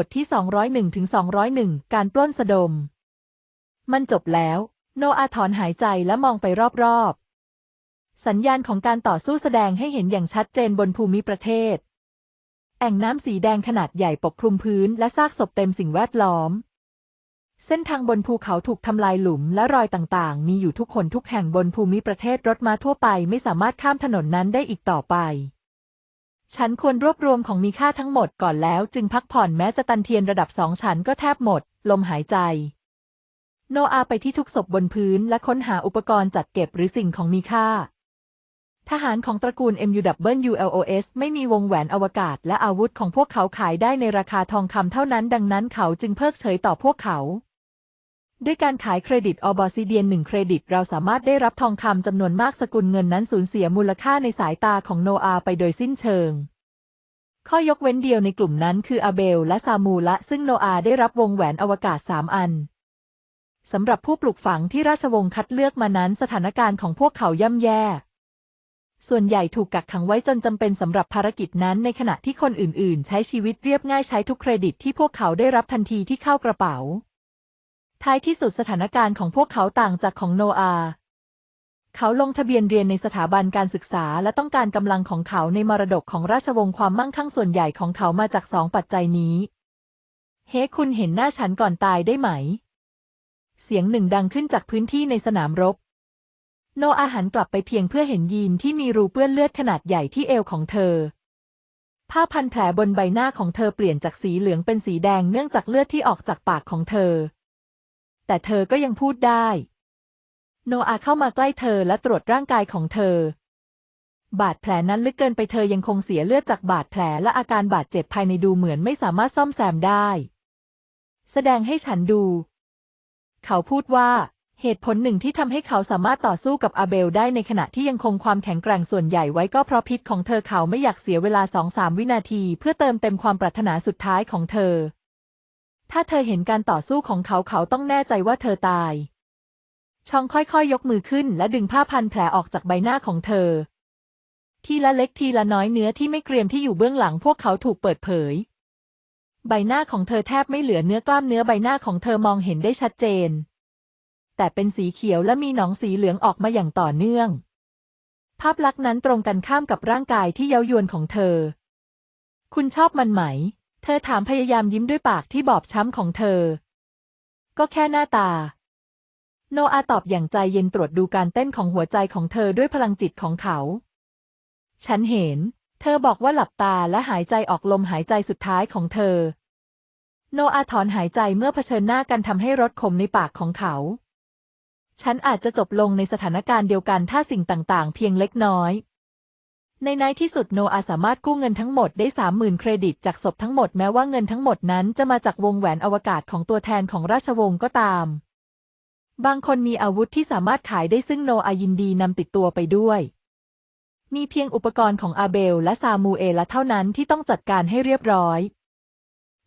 บทที่ 201 ถึง 201 การปล้นสะดม มันจบแล้ว โนอาถอนหายใจและมองไปรอบ ๆ สัญญาณของการต่อสู้แสดงให้เห็นอย่างชัดเจนบนภูมิประเทศ แอ่งน้ำสีแดงขนาดใหญ่ปกคลุมพื้นและซากศพเต็มสิ่งแวดล้อม เส้นทางบนภูเขาถูกทำลายหลุมและรอยต่างๆ มีอยู่ทุกคนทุกแห่งบนภูมิประเทศรถม้าทั่วไปไม่สามารถข้ามถนนนั้นได้อีกต่อไปฉันควรรวบรวมของมีค่าทั้งหมดก่อนแล้วจึงพักผ่อนแม้จะตันเทียนระดับสองฉันก็แทบหมด ลมหายใจ โนอาไปที่ทุกศพบบนพื้นและค้นหาอุปกรณ์จัดเก็บหรือสิ่งของมีค่า ทหารของตระกูล MUWLOS ไม่มีวงแหวนอวกาศและอาวุธของพวกเขาขายได้ในราคาทองคำเท่านั้น ดังนั้นเขาจึงเพิกเฉยต่อพวกเขาด้วยการขายเครดิตอบอซิเดียนหนึ่งเครดิต เราสามารถได้รับทองคำจำนวนมากสกุลเงินนั้นสูญเสียมูลค่าในสายตาของโนอาไปโดยสิ้นเชิง ข้อยกเว้นเดียวในกลุ่มนั้นคืออาเบลและซามูละซึ่งโนอาได้รับวงแหวนอวกาศสามอัน สำหรับผู้ปลูกฝังที่ราชวงศ์คัดเลือกมานั้นสถานการณ์ของพวกเขาย่ำแย่ส่วนใหญ่ถูกกักขังไว้จนจำเป็นสำหรับภารกิจนั้นในขณะที่คนอื่นๆ ใช้ชีวิตเรียบง่ายใช้ทุกเครดิตที่พวกเขาได้รับทันทีที่เข้ากระเป๋าท้ายที่สุดสถานการณ์ของพวกเขาต่างจากของโนอา เขาลงทะเบียนเรียนในสถาบันการศึกษาและต้องการกำลังของเขาในมรดกของราชวงศ์ความมั่งคั่งส่วนใหญ่ของเขามาจากสองปัจจัยนี้ เฮ้ hey, คุณเห็นหน้าฉันก่อนตายได้ไหม เสียงหนึ่งดังขึ้นจากพื้นที่ในสนามรบโนอาหันกลับไปเพียงเพื่อเห็นยีนที่มีรูเปื้อนเลือดขนาดใหญ่ที่เอวของเธอผ้าพันแผลบนใบหน้าของเธอเปลี่ยนจากสีเหลืองเป็นสีแดงเนื่องจากเลือดที่ออกจากปากของเธอแต่เธอก็ยังพูดได้ โนอาเข้ามาใกล้เธอและตรวจร่างกายของเธอ บาดแผลนั้นลึกเกินไปเธอยังคงเสียเลือดจากบาดแผล และอาการบาดเจ็บภายในดูเหมือนไม่สามารถซ่อมแซมได้ แสดงให้ฉันดู เขาพูดว่า เหตุผลหนึ่งที่ทำให้เขาสามารถต่อสู้กับอาเบลได้ในขณะที่ยังคงความแข็งแกร่งส่วนใหญ่ไว้ก็เพราะพิษของเธอเขาไม่อยากเสียเวลาสองสามวินาที เพื่อเติมเต็มความปรารถนาสุดท้ายของเธอถ้าเธอเห็นการต่อสู้ของเขาเขาต้องแน่ใจว่าเธอตาย ชองค่อยๆยยกมือขึ้น และดึงผ้าพันแผลออกจากใบหน้าของเธอ ทีละเล็กทีละน้อยเนื้อที่ไม่เกรียมที่อยู่เบื้องหลังพวกเขาถูกเปิดเผย ใบหน้าของเธอแทบไม่เหลือเนื้อกล้ามเนื้อใบหน้าของเธอมองเห็นได้ชัดเจน แต่เป็นสีเขียวและมีหนองสีเหลืองออกมาอย่างต่อเนื่อง ภาพลักษณ์นั้นตรงกันข้ามกับร่างกายที่เย้ายวนของเธอ คุณชอบมันไหมเธอถามพยายามยิ้มด้วยปากที่บอบช้ำของเธอ ก็แค่หน้าตา โนอาตอบอย่างใจเย็นตรวจดูการเต้นของหัวใจของเธอด้วยพลังจิตของเขา ฉันเห็น เธอบอกว่าหลับตาและหายใจออกลมหายใจสุดท้ายของเธอ โนอาถอนหายใจเมื่อเผชิญหน้ากันทำให้รสขมในปากของเขา ฉันอาจจะจบลงในสถานการณ์เดียวกันถ้าสิ่งต่างๆ เพียงเล็กน้อยในในที่สุดโนอาสามารถกู้เงินทั้งหมดได้สามหมื่นเครดิตจากศพทั้งหมดแม้ว่าเงินทั้งหมดนั้นจะมาจากวงแหวนอวกาศของตัวแทนของราชวงศ์ก็ตามบางคนมีอาวุธที่สามารถขายได้ซึ่งโนอายินดีนำติดตัวไปด้วย มีเพียงอุปกรณ์ของอาเบลและซามูเอลเท่านั้นที่ต้องจัดการให้เรียบร้อย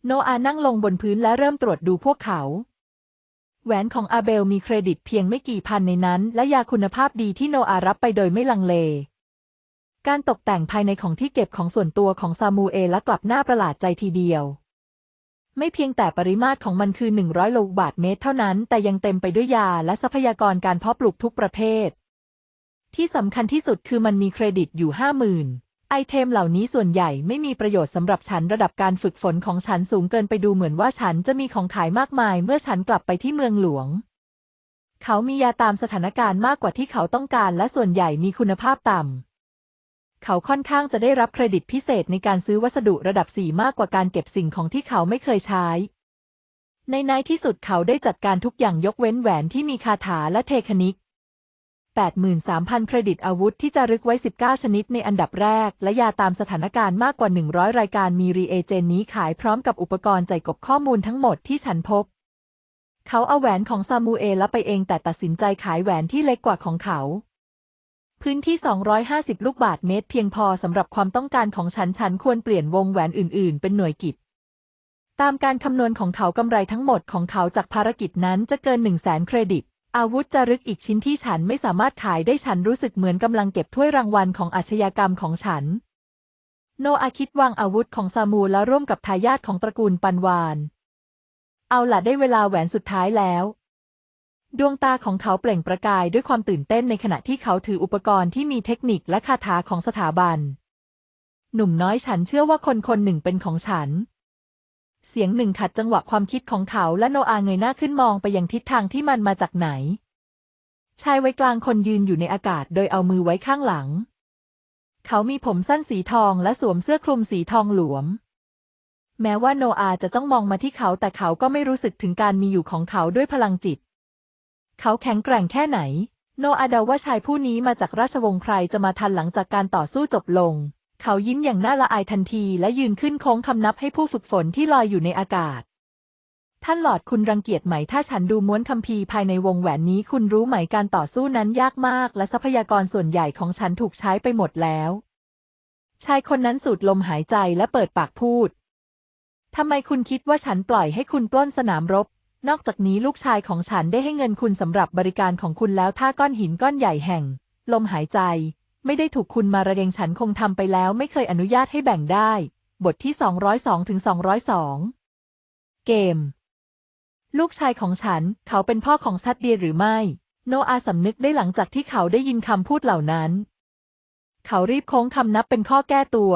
โนอานั่งลงบนพื้นและเริ่มตรวจดูพวกเขา แหวนของอาเบลมีเครดิตเพียงไม่กี่พันในนั้นและยาคุณภาพดีที่โนอารับไปโดยไม่ลังเลการตกแต่งภายในของที่เก็บของส่วนตัวของซามูเอลและกลับหน้าประหลาดใจทีเดียว ไม่เพียงแต่ปริมาตรของมันคือ 100ลูกบาทเมตรเท่านั้น แต่ยังเต็มไปด้วยยาและทรัพยากรการเพาะปลูกทุกประเภท ที่สำคัญที่สุดคือมันมีเครดิตอยู่ห้าหมื่นไอเทมเหล่านี้ส่วนใหญ่ไม่มีประโยชน์สำหรับฉันระดับการฝึกฝนของฉันสูงเกินไปดูเหมือนว่าฉันจะมีของขายมากมายเมื่อฉันกลับไปที่เมืองหลวง เขามียาตามสถานการณ์มากกว่าที่เขาต้องการและส่วนใหญ่มีคุณภาพต่ำเขาค่อนข้างจะได้รับเครดิตพิเศษในการซื้อวัสดุระดับสี่มากกว่าการเก็บสิ่งของที่เขาไม่เคยใช้ ในในที่สุดเขาได้จัดการทุกอย่างยกเว้นแหวนที่มีคาถาและเทคนิค 83,000 เครดิตอาวุธที่จะรึกไว้ 19 ชนิดในอันดับแรก และยาตามสถานการณ์มากกว่า 100 รายการมีรีเอเจนนี้ขายพร้อมกับอุปกรณ์ใจกบข้อมูลทั้งหมดที่ฉันพบ เขาเอาแหวนของซามูเอลไปเองแต่ตัดสินใจขายแหวนที่เล็กกว่าของเขาพื้นที่ 250 ลูกบาทเมตรเพียงพอสำหรับความต้องการของฉันฉันควรเปลี่ยนวงแหวนอื่นๆเป็นหน่วยกิจตามการคำนวณของเขากำไรทั้งหมดของเขาจากภารกิจนั้นจะเกิน 1 0 0 0 0แสนเครดิต อาวุธจารึกอีกชิ้นที่ฉันไม่สามารถขายได้ฉันรู้สึกเหมือนกำลังเก็บถ้วยรางวัลของอาชญากรรมของฉัน โนอาคิดวางอาวุธของซามูและร่วมกับทายาทของตระกูลปันวานเอาล่ะได้เวลาแหวนสุดท้ายแล้วดวงตาของเขาเปล่งประกายด้วยความตื่นเต้นในขณะที่เขาถืออุปกรณ์ที่มีเทคนิคและคาถาของสถาบัน หนุ่มน้อยฉันเชื่อว่าคนคนหนึ่งเป็นของฉัน เสียงหนึ่งขัดจังหวะความคิดของเขาและโนอาเงยหน้าขึ้นมองไปยังทิศทางที่มันมาจากไหน ชายไว้กลางคนยืนอยู่ในอากาศโดยเอามือไว้ข้างหลัง เขามีผมสั้นสีทองและสวมเสื้อคลุมสีทองหลวม แม้ว่าโนอาจะต้องมองมาที่เขาแต่เขาก็ไม่รู้สึกถึงการมีอยู่ของเขาด้วยพลังจิตเขาแข็งแกร่งแค่ไหน โนอาเดาว่าชายผู้นี้มาจากราชวงศ์ใครจะมาทันหลังจากการต่อสู้จบลง เขายิ้มอย่างน่าละอายทันทีและยืนขึ้นโค้งคำนับให้ผู้ฝึกฝนที่ลอยอยู่ในอากาศ ท่านหลอดคุณรังเกียจไหมถ้าฉันดูม้วนคัมภีร์ภายในวงแหวนนี้ คุณรู้ไหมการต่อสู้นั้นยากมาก และทรัพยากรส่วนใหญ่ของฉันถูกใช้ไปหมดแล้ว ชายคนนั้นสูดลมหายใจและเปิดปากพูด ทำไมคุณคิดว่าฉันปล่อยให้คุณปล้นสนามรบนอกจากนี้ลูกชายของฉันได้ให้เงินคุณสำหรับบริการของคุณแล้วถ้าก้อนหินก้อนใหญ่แห่ง ลมหายใจ ไม่ได้ถูกคุณมาระเดงฉันคงทำไปแล้ว ไม่เคยอนุญาตให้แบ่งได้ บทที่ 202ถึง202 เกม ลูกชายของฉัน เขาเป็นพ่อของซัดเดียหรือไม่ โนอาสำนึกได้หลังจากที่เขาได้ยินคำพูดเหล่านั้น เขารีบโค้งคำนับเป็นข้อแก้ตัว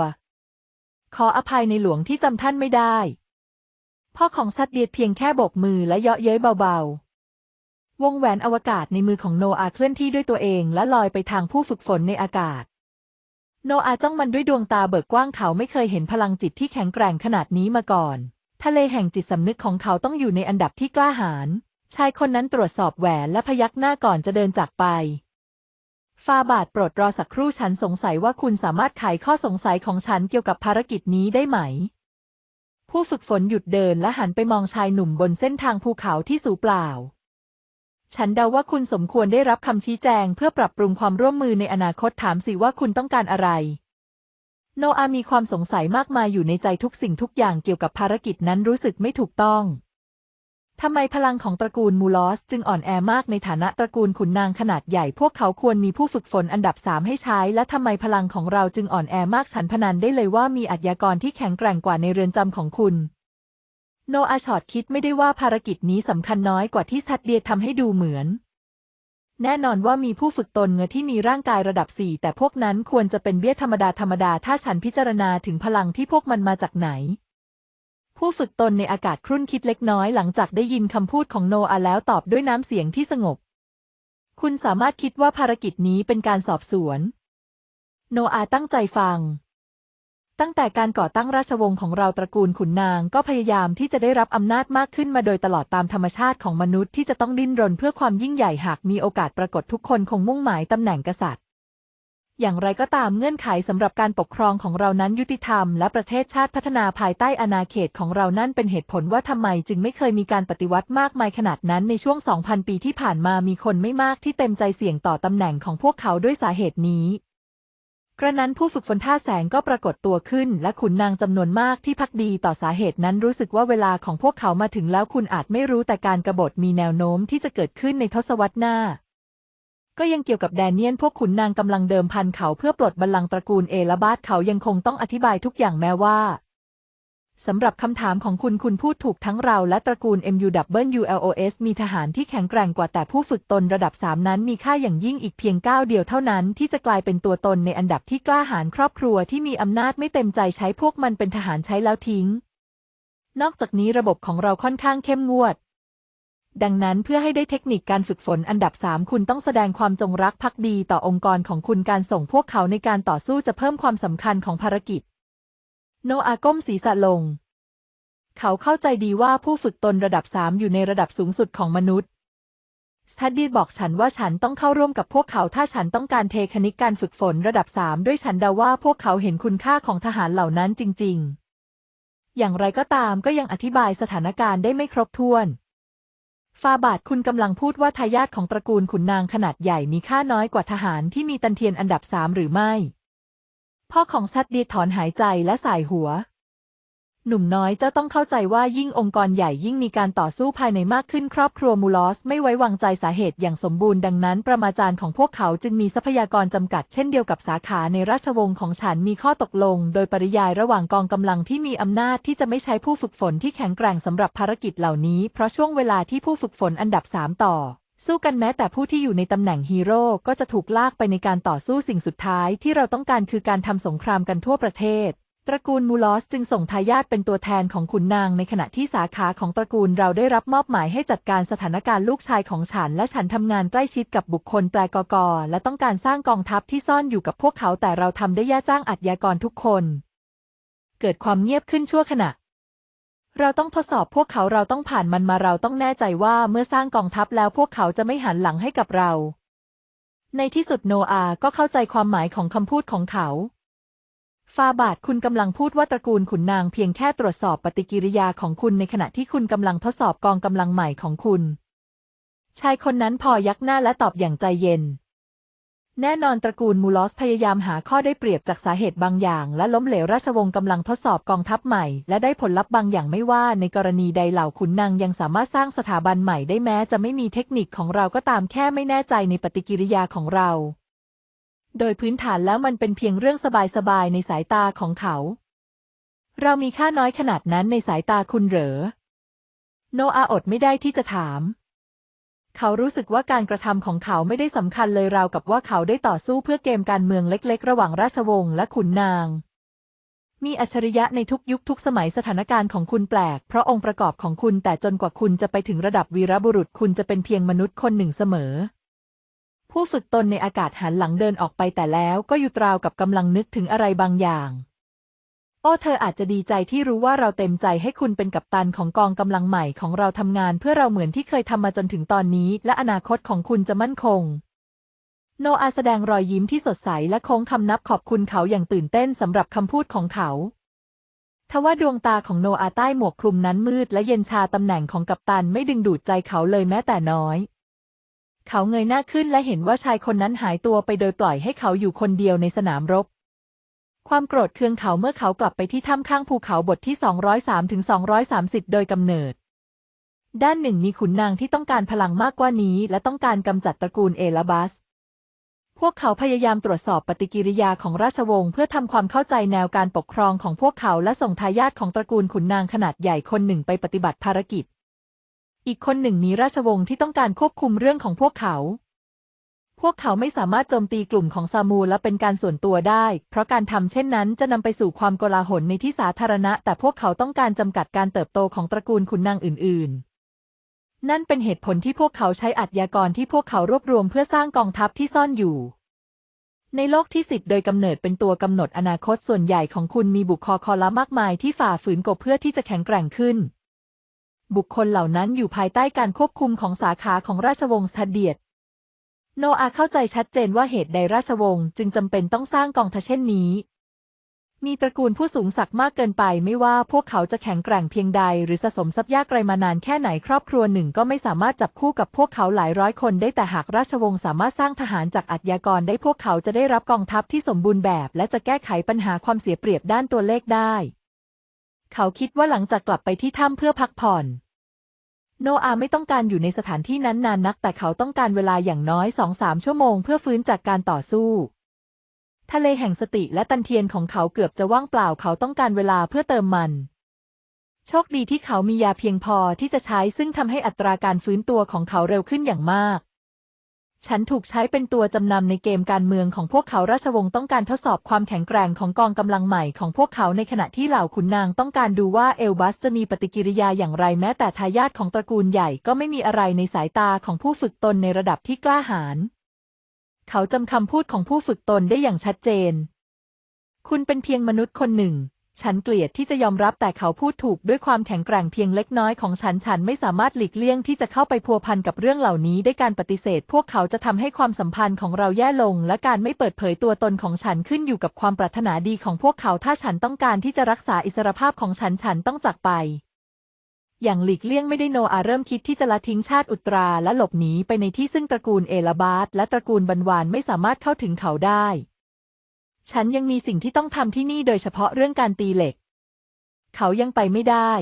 ขออภัยในหลวงที่จำท่านไม่ได้พ่อของซัดเดียดเพียงแค่บกมือและเยาะเย้ยเบาๆ วงแหวนอวกาศในมือของโนอาเคลื่อนที่ด้วยตัวเองและลอยไปทางผู้ฝึกฝนในอากาศ โนอาจ้องมันด้วยดวงตาเบิกกว้างเขาไม่เคยเห็นพลังจิตที่แข็งแกร่งขนาดนี้มาก่อน ทะเลแห่งจิตสำนึกของเขาต้องอยู่ในอันดับที่กล้าหาญ ชายคนนั้นตรวจสอบแหวนและพยักหน้าก่อนจะเดินจากไป ฟาบาทโปรดรอสักครู่ฉันสงสัยว่าคุณสามารถไขข้อสงสัยของฉันเกี่ยวกับภารกิจนี้ได้ไหมผู้ฝึกฝนหยุดเดิน และหันไปมองชายหนุ่มบนเส้นทางภูเขาที่สูเปล่า ฉันเดาว่าคุณสมควรได้รับคำชี้แจง เพื่อปรับปรุงความร่วมมือในอนาคตถามสิว่าคุณต้องการอะไร โนอา มีความสงสัยมากมาย อยู่ในใจทุกสิ่งทุกอย่างเกี่ยวกับภารกิจนั้นรู้สึกไม่ถูกต้องทำไมพลังของตระกูลมูลอสจึงอ่อนแอมากในฐานะตระกูลขุนนางขนาดใหญ่ พวกเขาควรมีผู้ฝึกฝนอันดับสามให้ใช้ และทำไมพลังของเราจึงอ่อนแอมากฉันพนันได้เลยว่ามีอจฉริยะที่แข็งแกร่งกว่าในเรือนจำของคุณ โนอาชอดคิดไม่ได้ว่าภารกิจนี้สำคัญน้อยกว่าที่ซัดเดียทำให้ดูเหมือน แน่นอนว่ามีผู้ฝึกตนเงือที่มีร่างกายระดับสี่แต่พวกนั้นควรจะเป็นเบี้ยธรรมดาธรรมดาถ้าฉันพิจารณาถึงพลังที่พวกมันมาจากไหนผู้ฝึกตนในอากาศครุ่นคิดเล็กน้อยหลังจากได้ยินคำพูดของโนอาแล้วตอบด้วยน้ำเสียงที่สงบ คุณสามารถคิดว่าภารกิจนี้เป็นการสอบสวน โนอาตั้งใจฟัง ตั้งแต่การก่อตั้งราชวงศ์ของเราตระกูลขุนนางก็พยายามที่จะได้รับอำนาจมากขึ้นมาโดยตลอดตามธรรมชาติของมนุษย์ที่จะต้องดิ้นรนเพื่อความยิ่งใหญ่หากมีโอกาสปรากฏทุกคนคงมุ่งหมายตำแหน่งกษัตริย์อย่างไรก็ตามเงื่อนไขสำหรับการปกครองของเรานั้นยุติธรรมและประเทศชาติพัฒนาภายใต้อาณาเขตของเรานั่นเป็นเหตุผลว่าทำไมจึงไม่เคยมีการปฏิวัติมากมายขนาดนั้นในช่วง 2,000 ปีที่ผ่านมามีคนไม่มากที่เต็มใจเสี่ยงต่อตำแหน่งของพวกเขาด้วยสาเหตุนี้ กระนั้นผู้ฝึกฝนท่าแสงก็ปรากฏตัวขึ้นและขุนนางจำนวนมากที่พักดีต่อสาเหตุนั้นรู้สึกว่าเวลาของพวกเขามาถึงแล้วคุณอาจไม่รู้แต่การกรบฏมีแนวโน้มที่จะเกิดขึ้นในทศวรรษหน้าก็ยังเกี่ยวกับแดเนียนพวกขุนนางกำลังเดิมพันเขาเพื่อปลดบัลลังก์ตระกูลเอลบาสเขายังคงต้องอธิบายทุกอย่างแม้ว่าสำหรับคำถามของคุณคุณพูดถูกทั้งเราและตระกูล MUWLOS มีทหารที่แข็งแกร่งกว่าแต่ผู้ฝึกตนระดับ 3 นั้นมีค่าอย่างยิ่งอีกเพียงก้าวเดียวเท่านั้นที่จะกลายเป็นตัวตนในอันดับที่กล้าหาญครอบครัวที่มีอำนาจไม่เต็มใจใช้พวกมันเป็นทหารใช้แล้วทิ้ง นอกจากนี้ระบบของเราค่อนข้างเข้มงวดดังนั้นเพื่อให้ได้เทคนิคการฝึกฝนอันดับ 3 คุณต้องแสดงความจงรักภักดีต่อองค์กรของคุณการส่งพวกเขาในการต่อสู้จะเพิ่มความสำคัญของภารกิจ โนอาก้มศีรษะลง เขาเข้าใจดีว่าผู้ฝึกตนระดับ 3 อยู่ในระดับสูงสุดของมนุษย์ทัดดี้บอกฉันว่าฉันต้องเข้าร่วมกับพวกเขา ถ้าฉันต้องการเทคนิคการฝึกฝนระดับสามด้วยฉันเดาว่าพวกเขาเห็นคุณค่าของทหารเหล่านั้นจริงๆ อย่างไรก็ตามก็ยังอธิบายสถานการณ์ได้ไม่ครบถ้วนฟาบาทคุณกำลังพูดว่า ทายาทของตระกูลขุนนางขนาดใหญ่มีค่าน้อยกว่าทหารที่มีตันเทียนอันดับสามหรือไม่ พ่อของซัดเดียถอนหายใจและส่ายหัวหนุ่มน้อยจะต้องเข้าใจว่ายิ่งองค์กรใหญ่ยิ่งมีการต่อสู้ภายในมากขึ้นครอบครัวมูลอสไม่ไว้วางใจสาเหตุอย่างสมบูรณ์ดังนั้นประมาจารย์ของพวกเขาจึงมีทรัพยากรจำกัดเช่นเดียวกับสาขาในราชวงศ์ของฉันมีข้อตกลงโดยปริยายระหว่างกองกำลังที่มีอำนาจที่จะไม่ใช้ผู้ฝึกฝนที่แข็งแกร่งสำหรับภารกิจเหล่านี้เพราะช่วงเวลาที่ผู้ฝึกฝนอันดับสามต่อสู้กันแม้แต่ผู้ที่อยู่ในตำแหน่งฮีโร่ก็จะถูกลากไปในการต่อสู้สิ่งสุดท้ายที่เราต้องการคือการทำสงครามกันทั่วประเทศตระกูลมูลอส จึงส่งทายาทเป็นตัวแทนของขุนนางในขณะที่สาขาของตระกูลเราได้รับมอบหมายให้จัดการสถานการณ์ลูกชายของฉัน และฉันทำงานใกล้ชิดกับบุคคลแปลกกอและต้องการสร้างกองทัพที่ซ่อนอยู่กับพวกเขาแต่เราทำได้ย่าจ้างอัดยากรทุกคน เกิดความเงียบขึ้นชั่วขณะ เราต้องทดสอบพวกเขาเราต้องผ่านมันมาเราต้องแน่ใจว่าเมื่อสร้างกองทัพแล้วพวกเขาจะไม่หันหลังให้กับเรา ในที่สุดโนอาก็เข้าใจความหมายของคำพูดของเขาฟาบาทคุณกำลังพูดว่าตระกูลขุนนางเพียงแค่ตรวจสอบปฏิกิริยาของคุณในขณะที่คุณกำลังทดสอบกองกำลังใหม่ของคุณ ชายคนนั้นพอยักหน้าและตอบอย่างใจเย็น แน่นอนตระกูลมูลอสพยายามหาข้อได้เปรียบจากสาเหตุบางอย่างและล้มเหลวราชวงศ์กำลังทดสอบกองทัพใหม่และได้ผลลัพธ์บางอย่างไม่ว่า ในกรณีใดเหล่าขุนนางยังสามารถสร้างสถาบันใหม่ได้แม้จะไม่มีเทคนิคของเราก็ตามแค่ไม่แน่ใจในปฏิกิริยาของเราโดยพื้นฐานแล้วมันเป็นเพียงเรื่องสบายๆ ในสายตาของเขา เรามีค่าน้อยขนาดนั้นในสายตาคุณเหรอ โนอาอดไม่ได้ที่จะถาม เขารู้สึกว่าการกระทำของเขาไม่ได้สำคัญเลยราวกับว่าเขาได้ต่อสู้เพื่อเกมการเมืองเล็ก ๆ ระหว่างราชวงศ์และขุนนาง มีอัจฉริยะในทุกยุคทุกสมัยสถานการณ์ของคุณแปลก เพราะองค์ประกอบของคุณแต่จนกว่าคุณจะไปถึงระดับวีรบุรุษคุณจะเป็นเพียงมนุษย์คนหนึ่งเสมอผู้ฝึกตนในอากาศหันหลังเดินออกไปแต่แล้วก็อยู่ตราวกับกำลังนึกถึงอะไรบางอย่างโอ้เธออาจจะดีใจที่รู้ว่าเราเต็มใจให้คุณเป็นกัปตันของกองกำลังใหม่ของเราทำงานเพื่อเราเหมือนที่เคยทำมาจนถึงตอนนี้ และอนาคตของคุณจะมั่นคง โนอาแสดงรอยยิ้มที่สดใสและโค้งคำนับขอบคุณเขาอย่างตื่นเต้นสำหรับคำพูดของเขา ทว่าดวงตาของโนอาใต้หมวกคลุมนั้นมืดและเย็นชาตำแหน่งของกัปตันไม่ดึงดูดใจเขาเลยแม้แต่น้อยเขาเงยหน้าขึ้นและเห็นว่าชายคนนั้นหายตัวไปโดยปล่อยให้เขาอยู่คนเดียวในสนามรบ ความโกรธเคืองเขาเมื่อเขากลับไปที่ถ้ำข้างภูเขาบทที่ 203ถึง230 โดยกำเนิด ด้านหนึ่งมีขุนนางที่ต้องการพลังมากกว่านี้และต้องการกำจัดตระกูลเอลบัส พวกเขาพยายามตรวจสอบปฏิกิริยาของราชวงศ์เพื่อทำความเข้าใจแนวการปกครองของพวกเขาและส่งทายาทของตระกูลขุนนางขนาดใหญ่คนหนึ่งไปปฏิบัติภารกิจอีกคนหนึ่งมีราชวงศ์ที่ต้องการควบคุมเรื่องของพวกเขา พวกเขาไม่สามารถโจมตีกลุ่มของซามูและเป็นการส่วนตัวได้ เพราะการทำเช่นนั้นจะนำไปสู่ความโกลาหลในที่สาธารณะ แต่พวกเขาต้องการจำกัดการเติบโตของตระกูลขุนนางอื่นๆ นั่นเป็นเหตุผลที่พวกเขาใช้อัจยากรที่พวกเขารวบรวมเพื่อสร้างกองทัพที่ซ่อนอยู่ ในโลกที่สิบโดยกำเนิดเป็นตัวกำหนดอนาคตส่วนใหญ่ของคุณมีบุคคลคอละมากมายที่ฝ่าฝืนกบเพื่อที่จะแข็งแกร่งขึ้นบุคคลเหล่านั้นอยู่ภายใต้การควบคุมของสาขาของราชวงศ์ทเดียด โนอาเข้าใจชัดเจนว่าเหตุใดราชวงศ์จึงจำเป็นต้องสร้างกองทัพเช่นนี้ มีตระกูลผู้สูงศักดิ์มากเกินไปไม่ว่าพวกเขาจะแข็งแกร่งเพียงใดหรือสะสมทรัพยากรมานานแค่ไหนครอบครัวหนึ่งก็ไม่สามารถจับคู่กับพวกเขาหลายร้อยคนได้แต่หากราชวงศ์สามารถสร้างทหารจากอัจยากรได้พวกเขาจะได้รับกองทัพที่สมบูรณ์แบบ และจะแก้ไขปัญหาความเสียเปรียบด้านตัวเลขได้เขาคิดว่าหลังจากกลับไปที่ถ้ำเพื่อพักผ่อน โนอาไม่ต้องการอยู่ในสถานที่นั้นนานนัก แต่เขาต้องการเวลาอย่างน้อยสองสามชั่วโมง เพื่อฟื้นจากการต่อสู้ ทะเลแห่งสติและตันเทียนของเขาเกือบจะว่างเปล่าเขาต้องการเวลาเพื่อเติมมัน โชคดีที่เขามียาเพียงพอที่จะใช้ซึ่งทำให้อัตราการฟื้นตัวของเขาเร็วขึ้นอย่างมากฉันถูกใช้เป็นตัวจำนำในเกมการเมืองของพวกเขา ราชวงศ์ต้องการทดสอบความแข็งแกร่งของกองกำลังใหม่ของพวกเขา ในขณะที่เหล่าขุนนางต้องการดูว่าเอลบัสจะมีปฏิกิริยาอย่างไร แม้ แต่ทายาทของตระกูลใหญ่ก็ไม่มีอะไรในสายตาของผู้ฝึกตนในระดับที่กล้าหาญ เขาจำคำพูดของผู้ฝึกตนได้อย่างชัดเจน คุณเป็นเพียงมนุษย์คนหนึ่งฉันเกลียดที่จะยอมรับแต่เขาพูดถูกด้วยความแข็งแกร่งเพียงเล็กน้อยของฉันฉันไม่สามารถหลีกเลี่ยงที่จะเข้าไปพัวพันกับเรื่องเหล่านี้ได้การปฏิเสธพวกเขาจะทำให้ความสัมพันธ์ของเราแย่ลงและการไม่เปิดเผยตัวตนของฉันขึ้นอยู่กับความปรารถนาดีของพวกเขาถ้าฉันต้องการที่จะรักษาอิสรภาพของฉันฉันต้องจากไป อย่างหลีกเลี่ยงไม่ได้โนอาเริ่มคิดที่จะละทิ้งชาติอุตราและหลบหนีไปในที่ซึ่งตระกูลเอลบาสและตระกูลบันวานไม่สามารถเข้าถึงเขาได้ฉันยังมีสิ่งที่ต้องทำที่นี่โดยเฉพาะเรื่องการตีเหล็ก เขายังไปไม่ได้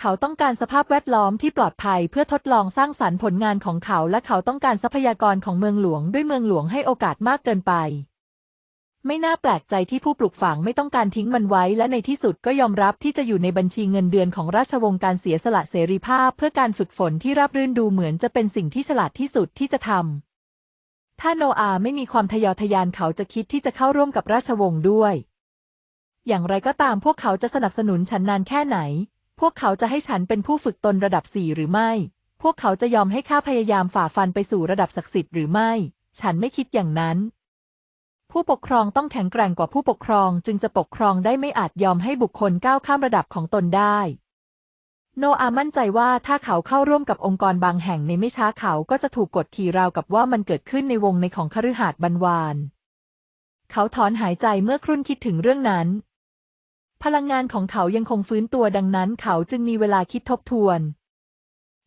เขาต้องการสภาพแวดล้อมที่ปลอดภัยเพื่อทดลองสร้างสารรค์ผลงานของเขา และเขาต้องการทรัพยากรของเมืองหลวง ด้วยเมืองหลวงให้โอกาสมากเกินไป ไม่น่าแปลกใจที่ผู้ปลูกฝังไม่ต้องการทิ้งมันไว้ และในที่สุดก็ยอมรับที่จะอยู่ในบัญชีเงินเดือนของราชวงศ์การเสียสละเสรีภาพ เพื่อการฝึกฝนที่ราบรื่นดูเหมือน จะเป็นสิ่งที่ฉลาดที่สุดที่จะทำถ้าโนอาไม่มีความทะยอทะยานเขาจะคิดที่จะเข้าร่วมกับราชวงศ์ด้วย อย่างไรก็ตามพวกเขาจะสนับสนุนฉันนานแค่ไหน พวกเขาจะให้ฉันเป็นผู้ฝึกตนระดับสี่หรือไม่ พวกเขาจะยอมให้ข้าพยายามฝ่าฟันไปสู่ระดับศักดิ์สิทธิ์หรือไม่ ฉันไม่คิดอย่างนั้น ผู้ปกครองต้องแข็งแกร่งกว่าผู้ปกครองจึงจะปกครองได้ไม่อาจยอมให้บุคคลก้าวข้ามระดับของตนได้โนอามั่นใจว่าถ้าเขาเข้าร่วมกับองค์กรบางแห่งในไม่ช้าเขาก็จะถูกกดขี่ราวกับว่ามันเกิดขึ้นในวงในของคฤหาสน์บันวานเขาถอนหายใจเมื่อครุ่นคิดถึงเรื่องนั้น พลังงานของเขายังคงฟื้นตัวดังนั้นเขาจึงมีเวลาคิดทบทวน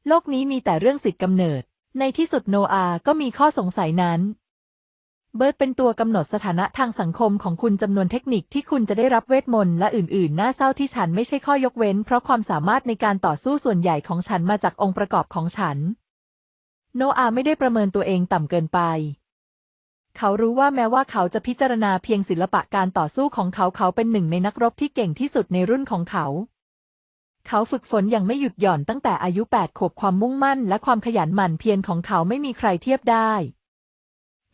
โลกนี้มีแต่เรื่องสิทธิกำเนิด ในที่สุดโนอาก็มีข้อสงสัยนั้นเบิร์ดเป็นตัวกำหนดสถานะทางสังคมของคุณจำนวนเทคนิคที่คุณจะได้รับเวทมนต์และอื่นๆน่าเศร้าที่ฉันไม่ใช่ข้อยกเว้น เพราะความสามารถในการต่อสู้ส่วนใหญ่ของฉันมาจากองค์ประกอบของฉัน โนอาไม่ได้ประเมินตัวเองต่ำเกินไป เขารู้ว่าแม้ว่าเขาจะพิจารณาเพียงศิลปะการต่อสู้ของเขาเขาเป็นหนึ่งในนักรบที่เก่งที่สุดในรุ่นของเขา เขาฝึกฝนอย่างไม่หยุดหย่อนตั้งแต่อายุแปดขวบความมุ่งมั่น และความขยันหมั่นเพียรของเขาไม่มีใครเทียบได้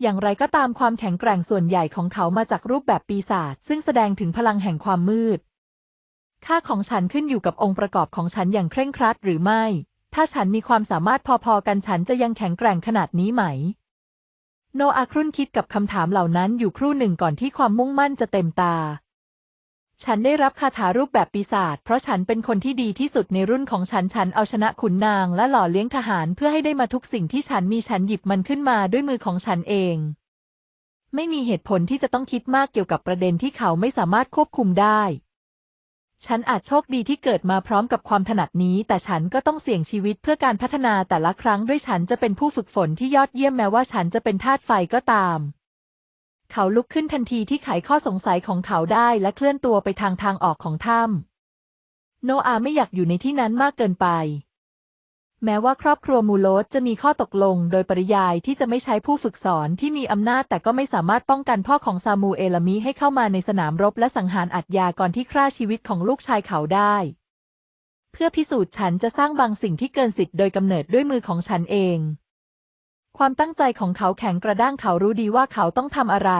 อย่างไรก็ตามความแข็งแกร่งส่วนใหญ่ของเขามาจากรูปแบบปีศาจซึ่งแสดงถึงพลังแห่งความมืด ค่าของฉันขึ้นอยู่กับองค์ประกอบของฉันอย่างเคร่งครัดหรือไม่ ถ้าฉันมีความสามารถพอๆกันฉันจะยังแข็งแกร่งขนาดนี้ไหม โนอาครุ่นคิดกับคำถามเหล่านั้นอยู่ครู่หนึ่งก่อนที่ความมุ่งมั่นจะเต็มตาฉันได้รับคาถารูปแบบปีศาจเพราะฉันเป็นคนที่ดีที่สุดในรุ่นของฉัน ฉันเอาชนะขุนนางและหล่อเลี้ยงทหารเพื่อให้ได้มาทุกสิ่งที่ฉันมีฉันหยิบมันขึ้นมาด้วยมือของฉันเอง ไม่มีเหตุผลที่จะต้องคิดมากเกี่ยวกับประเด็นที่เขาไม่สามารถควบคุมได้ ฉันอาจโชคดีที่เกิดมาพร้อมกับความถนัดนี้ แต่ฉันก็ต้องเสี่ยงชีวิตเพื่อการพัฒนาแต่ละครั้งด้วยฉันจะเป็นผู้ฝึกฝนที่ยอดเยี่ยมแม้ว่าฉันจะเป็นธาตุไฟก็ตามเขาลุกขึ้นทันทีที่ไขข้อสงสัยของเขาได้และเคลื่อนตัวไปทางทางออกของถ้ำโนอาไม่อยากอยู่ในที่นั้นมากเกินไป แม้ว่าครอบครัวมูโลสจะมีข้อตกลงโดยปริยายที่จะไม่ใช้ผู้ฝึกสอนที่มีอำนาจแต่ก็ไม่สามารถป้องกันพ่อของซามูเอลามิให้เข้ามาในสนามรบและสังหารอัดยาก่อนที่ฆ่าชีวิตของลูกชายเขาได้ เพื่อพิสูจน์ฉันจะสร้างบางสิ่งที่เกินสิทธิ์โดยกำเนิดด้วยมือของฉันเองความตั้งใจของเขาแข็งกระด้างเขารู้ดีว่าเขาต้องทำอะไร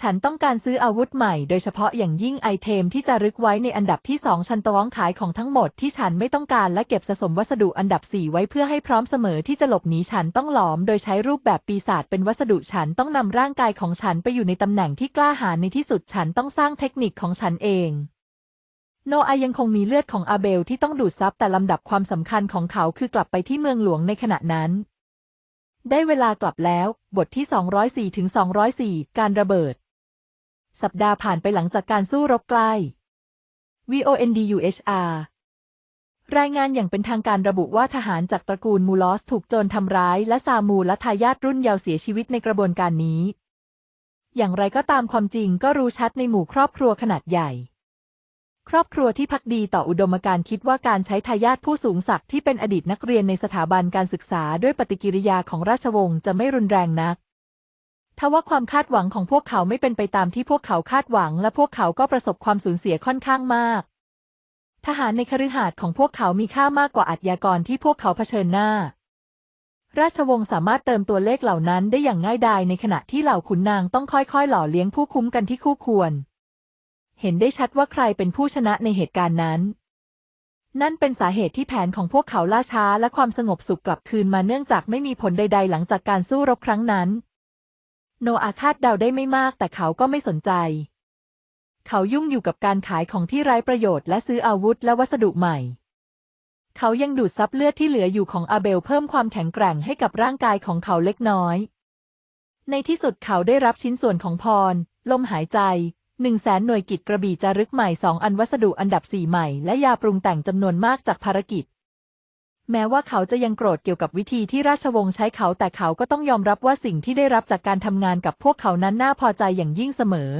ฉันต้องการซื้ออาวุธใหม่ โดยเฉพาะอย่างยิ่งไอเทม ที่จะรึกไว้ในอันดับที่สองชันตว้องขายของทั้งหมดที่ฉันไม่ต้องการและเก็บสะสมวัสดุอันดับสี่ไว้เพื่อให้พร้อมเสมอที่จะหลบหนีฉันต้องหลอม โดยใช้รูปแบบปีศาจเป็นวัสดุฉันต้องนำร่างกายของฉันไปอยู่ในตำแหน่งที่กล้าหาญในที่สุดฉันต้องสร้างเทคนิคของฉันเอง โนอายังคงมีเลือดของอาเบล ที่ต้องดูดซับแต่ลำดับความสำคัญของเขาคือกลับไปที่เมืองหลวงในขณะนั้นได้เวลากลับแล้ว บทที่ 204 ถึง 204 การระเบิด สัปดาห์ผ่านไปหลังจากการสู้รบใกล้ VONDUHR รายงานอย่างเป็นทางการระบุว่าทหารจากตระกูลมูลอสถูกโจรทำร้ายและซามูและทายาทรุ่นเยาวเสียชีวิตในกระบวนการนี้ อย่างไรก็ตามความจริงก็รู้ชัดในหมู่ครอบครัวขนาดใหญ่ครอบครัวที่พักดีต่ออุดมการณ์คิดว่าการใช้ทายาทผู้สูงศักดิ์ที่เป็นอดีตนักเรียนในสถาบันการศึกษาด้วยปฏิกิริยาของราชวงศ์จะไม่รุนแรงนัก ทว่าความคาดหวังของพวกเขาไม่เป็นไปตามที่พวกเขาคาดหวังและพวกเขาก็ประสบความสูญเสียค่อนข้างมาก ทหารในคฤหาสน์ของพวกเขามีค่ามากกว่าอจฉรากรที่พวกเขาเผชิญหน้า ราชวงศ์สามารถเติมตัวเลขเหล่านั้นได้อย่างง่ายดายในขณะที่เหล่าขุนนางต้องค่อยๆหล่อเลี้ยงผู้คุ้มกันที่คู่ควรเห็นได้ชัดว่าใครเป็นผู้ชนะในเหตุการณ์นั้น นั่นเป็นสาเหตุที่แผนของพวกเขาล่าช้าและความสงบสุขกลับคืนมาเนื่องจากไม่มีผลใด ๆ หลังจากการสู้รบครั้งนั้น โนอาคาดเดาได้ไม่มาก แต่เขาก็ไม่สนใจ เขายุ่งอยู่กับการขายของที่ไร้ประโยชน์และซื้ออาวุธ และวัสดุใหม่ เขายังดูดซับเลือดที่เหลืออยู่ของอาเบลเพิ่มความแข็งแกร่งให้กับร่างกายของเขาเล็กน้อย ในที่สุดเขาได้รับชิ้นส่วนของพร ลมหายใจหนึ่งแสนหน่วยกิจกระบี่จารึกใหม่สองอันวัสดุอันดับสี่ใหม่ และยาปรุงแต่งจำนวนมากจากภารกิจ แม้ว่าเขาจะยังโกรธเกี่ยวกับวิธีที่ราชวงศ์ใช้เขาแต่เขาก็ต้องยอมรับว่าสิ่งที่ได้รับจากการทำงานกับพวกเขานั้นน่าพอใจอย่างยิ่งเสมอ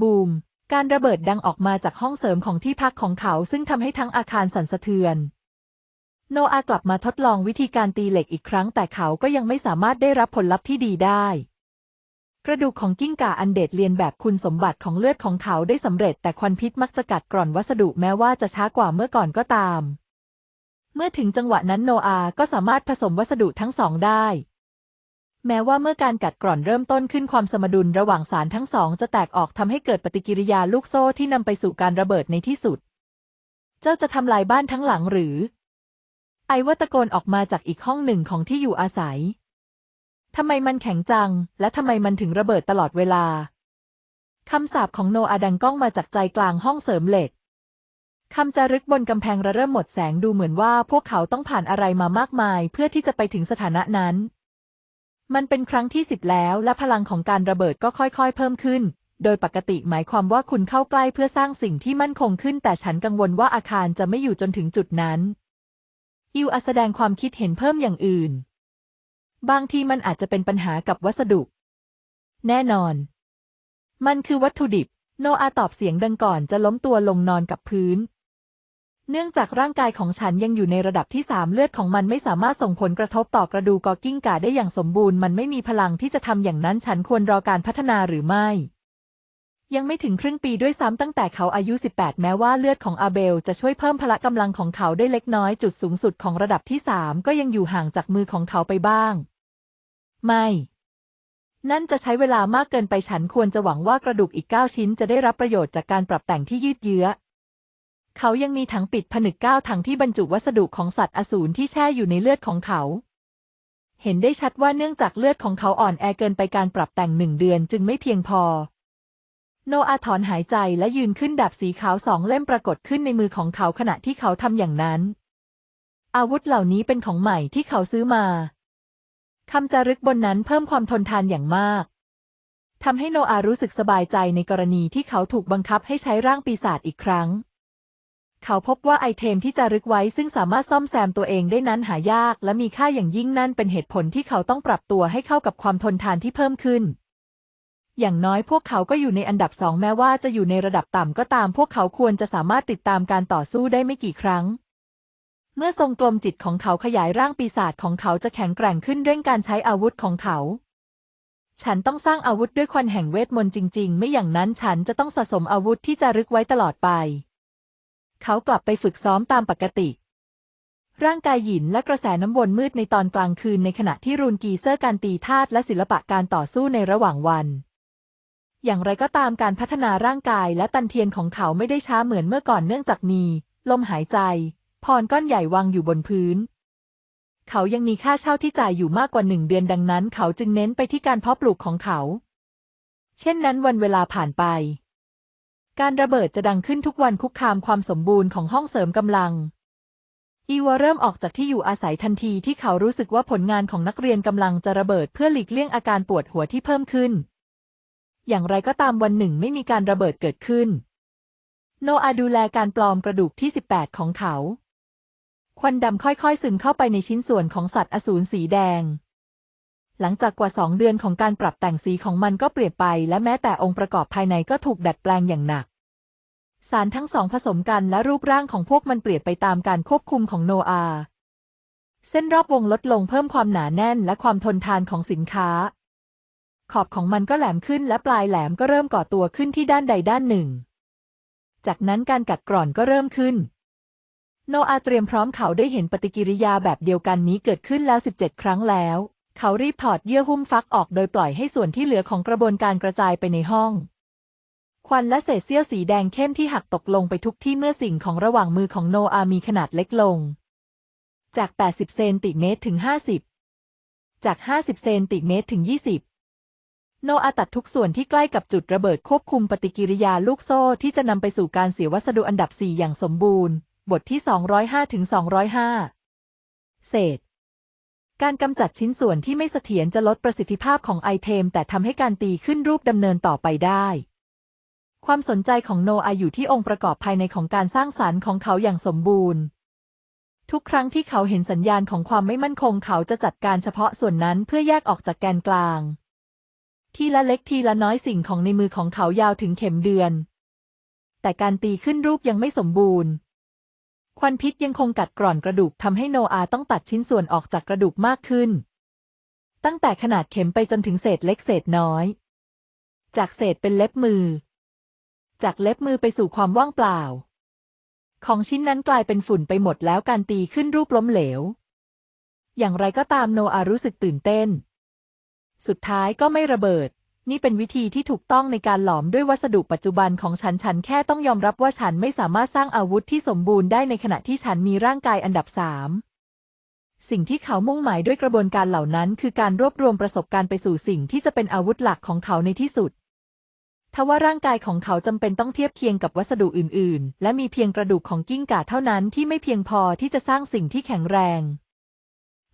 บูมการระเบิดดังออกมาจากห้องเสริมของที่พักของเขาซึ่งทำให้ทั้งอาคารสั่นสะเทือน โนอากลับมาทดลองวิธีการตีเหล็กอีกครั้ง แต่เขาก็ยังไม่สามารถได้รับผลลัพธ์ที่ดีได้กระดูกของกิ้งก่าอันเดดเรียนแบบคุณสมบัติของเลือดของเขาได้สำเร็จแต่ควันพิษมักจะกัดกร่อนวัสดุแม้ว่าจะช้ากว่าเมื่อก่อนก็ตาม เมื่อถึงจังหวะนั้นโนอาก็สามารถผสมวัสดุทั้งสองได้ แม้ว่าเมื่อการกัดกร่อนเริ่มต้นขึ้นความสมดุลระหว่างสารทั้งสองจะแตกออกทำให้เกิดปฏิกิริยาลูกโซ่ที่นำไปสู่การระเบิดในที่สุด เจ้าจะทำลายบ้านทั้งหลังหรือ ไอวัตโกนออกมาจากอีกห้องหนึ่งของที่อยู่อาศัยทำไมมันแข็งจัง และทำไมมันถึงระเบิดตลอดเวลา คำสาปของโนอาดังก้องมาจากใจกลางห้องเสริมเหล็ก คำจารึกบนกำแพงระเริ่มหมดแสงดูเหมือนว่าพวกเขาต้องผ่านอะไรมามากมายเพื่อที่จะไปถึงสถานะนั้น มันเป็นครั้งที่สิบแล้ว และพลังของการระเบิดก็ค่อยๆเพิ่มขึ้น โดยปกติหมายความว่าคุณเข้าใกล้เพื่อสร้างสิ่งที่มั่นคงขึ้นแต่ฉันกังวลว่าอาคารจะไม่อยู่จนถึงจุดนั้นอิวอแสดงความคิดเห็นเพิ่มอย่างอื่นบางทีมันอาจจะเป็นปัญหากับวัสดุ แน่นอน มันคือวัตถุดิบ โนอาตอบเสียงดังก่อนจะล้มตัวลงนอนกับพื้น เนื่องจากร่างกายของฉันยังอยู่ในระดับที่สามเลือดของมันไม่สามารถส่งผลกระทบต่อกระดูกกอกิ้งกาได้อย่างสมบูรณ์มันไม่มีพลังที่จะทำอย่างนั้นฉันควรรอการพัฒนาหรือไม่ ยังไม่ถึงครึ่งปีด้วยซ้ำตั้งแต่เขาอายุ18 แม้ว่าเลือดของอาเบลจะช่วยเพิ่มพละกำลังของเขาได้เล็กน้อย จุดสูงสุดของระดับที่สามก็ยังอยู่ห่างจากมือของเขาไปบ้างไม่ นั่นจะใช้เวลามากเกินไปฉันควรจะหวังว่ากระดูกอีกเก้าชิ้น จะได้รับประโยชน์จากการปรับแต่งที่ยืดเยื้อ เขายังมีถังปิดผนึกเก้าถังที่บรรจุวัสดุของสัตว์อสูรที่แช่อยู่ในเลือดของเขา เห็นได้ชัดว่าเนื่องจากเลือดของเขาอ่อนแอเกินไปการปรับแต่งหนึ่งเดือน จึงไม่เพียงพอ โนอาถอนหายใจและยืนขึ้นดาบสีขาวสองเล่มปรากฏขึ้นในมือของเขาขณะที่เขาทำอย่างนั้น อาวุธเหล่านี้เป็นของใหม่ที่เขาซื้อมาคำจารึกบนนั้นเพิ่มความทนทานอย่างมาก ทำให้โนอารู้สึกสบายใจในกรณีที่เขาถูกบังคับให้ใช้ร่างปีศาจอีกครั้ง เขาพบว่าไอเทมที่จารึกไว้ซึ่งสามารถซ่อมแซมตัวเองได้นั้นหายากและมีค่าอย่างยิ่งนั่นเป็นเหตุผลที่เขาต้องปรับตัวให้เข้ากับความทนทานที่เพิ่มขึ้น อย่างน้อยพวกเขาก็อยู่ในอันดับสองแม้ว่าจะอยู่ในระดับต่ำก็ตามพวกเขาควรจะสามารถติดตามการต่อสู้ได้ไม่กี่ครั้งเมื่อทรงกลมจิตของเขาขยายร่างปีศาจของเขาจะแข็งแกร่งขึ้นเร่งการใช้อาวุธของเขา ฉันต้องสร้างอาวุธด้วยควันแห่งเวทมนต์จริงๆ ไม่อย่างนั้นฉันจะต้องสะสมอาวุธที่จะรึกไว้ตลอดไป เขากลับไปฝึกซ้อมตามปกติ ร่างกายหยินและกระแสน้ำวนมืดในตอนกลางคืนในขณะที่รูนกีเซอร์การตีธาตุและศิลปะการต่อสู้ในระหว่างวัน อย่างไรก็ตามการพัฒนาร่างกายและตันเทียนของเขาไม่ได้ช้าเหมือนเมื่อก่อนเนื่องจากมีลมหายใจพรก้อนใหญ่วางอยู่บนพื้น เขายังมีค่าเช่าที่จ่ายอยู่มากกว่าหนึ่งเดือนดังนั้น เขาจึงเน้นไปที่การเพาะปลูกของเขา เช่นนั้นวันเวลาผ่านไป การระเบิดจะดังขึ้นทุกวันคุกคามความสมบูรณ์ของห้องเสริมกำลัง อีวาเริ่มออกจากที่อยู่อาศัยทันทีที่เขารู้สึกว่าผลงานของนักเรียนกำลังจะระเบิดเพื่อหลีกเลี่ยงอาการปวดหัวที่เพิ่มขึ้น อย่างไรก็ตามวันหนึ่งไม่มีการระเบิดเกิดขึ้น โนอาดูแลการปลอมกระดูกที่18ของเขาควันดำค่อยๆ ซึมเข้าไปในชิ้นส่วนของสัตว์อสูรสีแดง หลังจากกว่าสองเดือนของการปรับแต่งสีของมันก็เปลี่ยนไปและแม้แต่องค์ประกอบภายในก็ถูกดัดแปลงอย่างหนัก สารทั้งสองผสมกันและรูปร่างของพวกมันเปลี่ยนไปตามการควบคุมของโนอา เส้นรอบวงลดลงเพิ่มความหนาแน่นและความทนทานของสินค้า ขอบของมันก็แหลมขึ้นและปลายแหลมก็เริ่มก่อตัวขึ้นที่ด้านใดด้านหนึ่ง จากนั้นการกัดกร่อนก็เริ่มขึ้นโนอาเตรียมพร้อมเขาได้เห็นปฏิกิริยาแบบเดียวกันนี้เกิดขึ้นแล้ว 17 ครั้งแล้ว เขารีบถอดเยื่อหุ้มฟักออกโดยปล่อยให้ส่วนที่เหลือของกระบวนการกระจายไปในห้อง ควันและเศษเสี้ยวสีแดงเข้มที่หักตกลงไปทุกที่เมื่อสิ่งของระหว่างมือของโนอามีขนาดเล็กลง จาก 80เซนติเมตรถึง 50 จาก 50เซนติเมตรถึง 20 โนอาตัดทุกส่วนที่ใกล้กับจุดระเบิดควบคุมปฏิกิริยาลูกโซ่ที่จะนำไปสู่การเสียวัสดุอันดับ 4 อย่างสมบูรณ์บทที่ 205 ถึงสองเศษ การกำจัดชิ้นส่วนที่ไม่เสถียรจะลดประสิทธิภาพของไอเทม แต่ทำให้การตีขึ้นรูปดำเนินต่อไปได้ ความสนใจของโนอาอยู่ที่องค์ประกอบภายในของการสร้างสารรค์ของเขาอย่างสมบูรณ์ ทุกครั้งที่เขาเห็นสัญญาณของความไม่มั่นคง เขาจะจัดการเฉพาะส่วนนั้นเพื่อแยกออกจากแกนกลาง ทีละเล็กทีละน้อยสิ่งของในมือของเขายาวถึงเข็มเดือน แต่การตีขึ้นรูปยังไม่สมบูรณ์ควันพิษยังคงกัดกร่อนกระดูกทำให้โนอาต้องตัดชิ้นส่วนออกจากกระดูกมากขึ้น ตั้งแต่ขนาดเข็มไปจนถึงเศษเล็กเศษน้อย จากเศษเป็นเล็บมือ จากเล็บมือไปสู่ความว่างเปล่า ของชิ้นนั้นกลายเป็นฝุ่นไปหมดแล้วการตีขึ้นรูปล้มเหลว อย่างไรก็ตามโนอารู้สึกตื่นเต้น สุดท้ายก็ไม่ระเบิดนี่เป็นวิธีที่ถูกต้องในการหลอมด้วยวัสดุปัจจุบันของฉัน ฉันแค่ต้องยอมรับว่าฉันไม่สามารถสร้างอาวุธที่สมบูรณ์ได้ในขณะที่ฉันมีร่างกายอันดับสามสิ่งที่เขามุ่งหมายด้วยกระบวนการเหล่านั้นคือการรวบรวมประสบการณ์ไปสู่สิ่งที่จะเป็นอาวุธหลักของเขาในที่สุดทว่าร่างกายของเขาจำเป็นต้องเทียบเคียงกับวัสดุอื่นๆ และมีเพียงกระดูกของกิ้งก่าเท่านั้นที่ไม่เพียงพอที่จะสร้างสิ่งที่แข็งแรง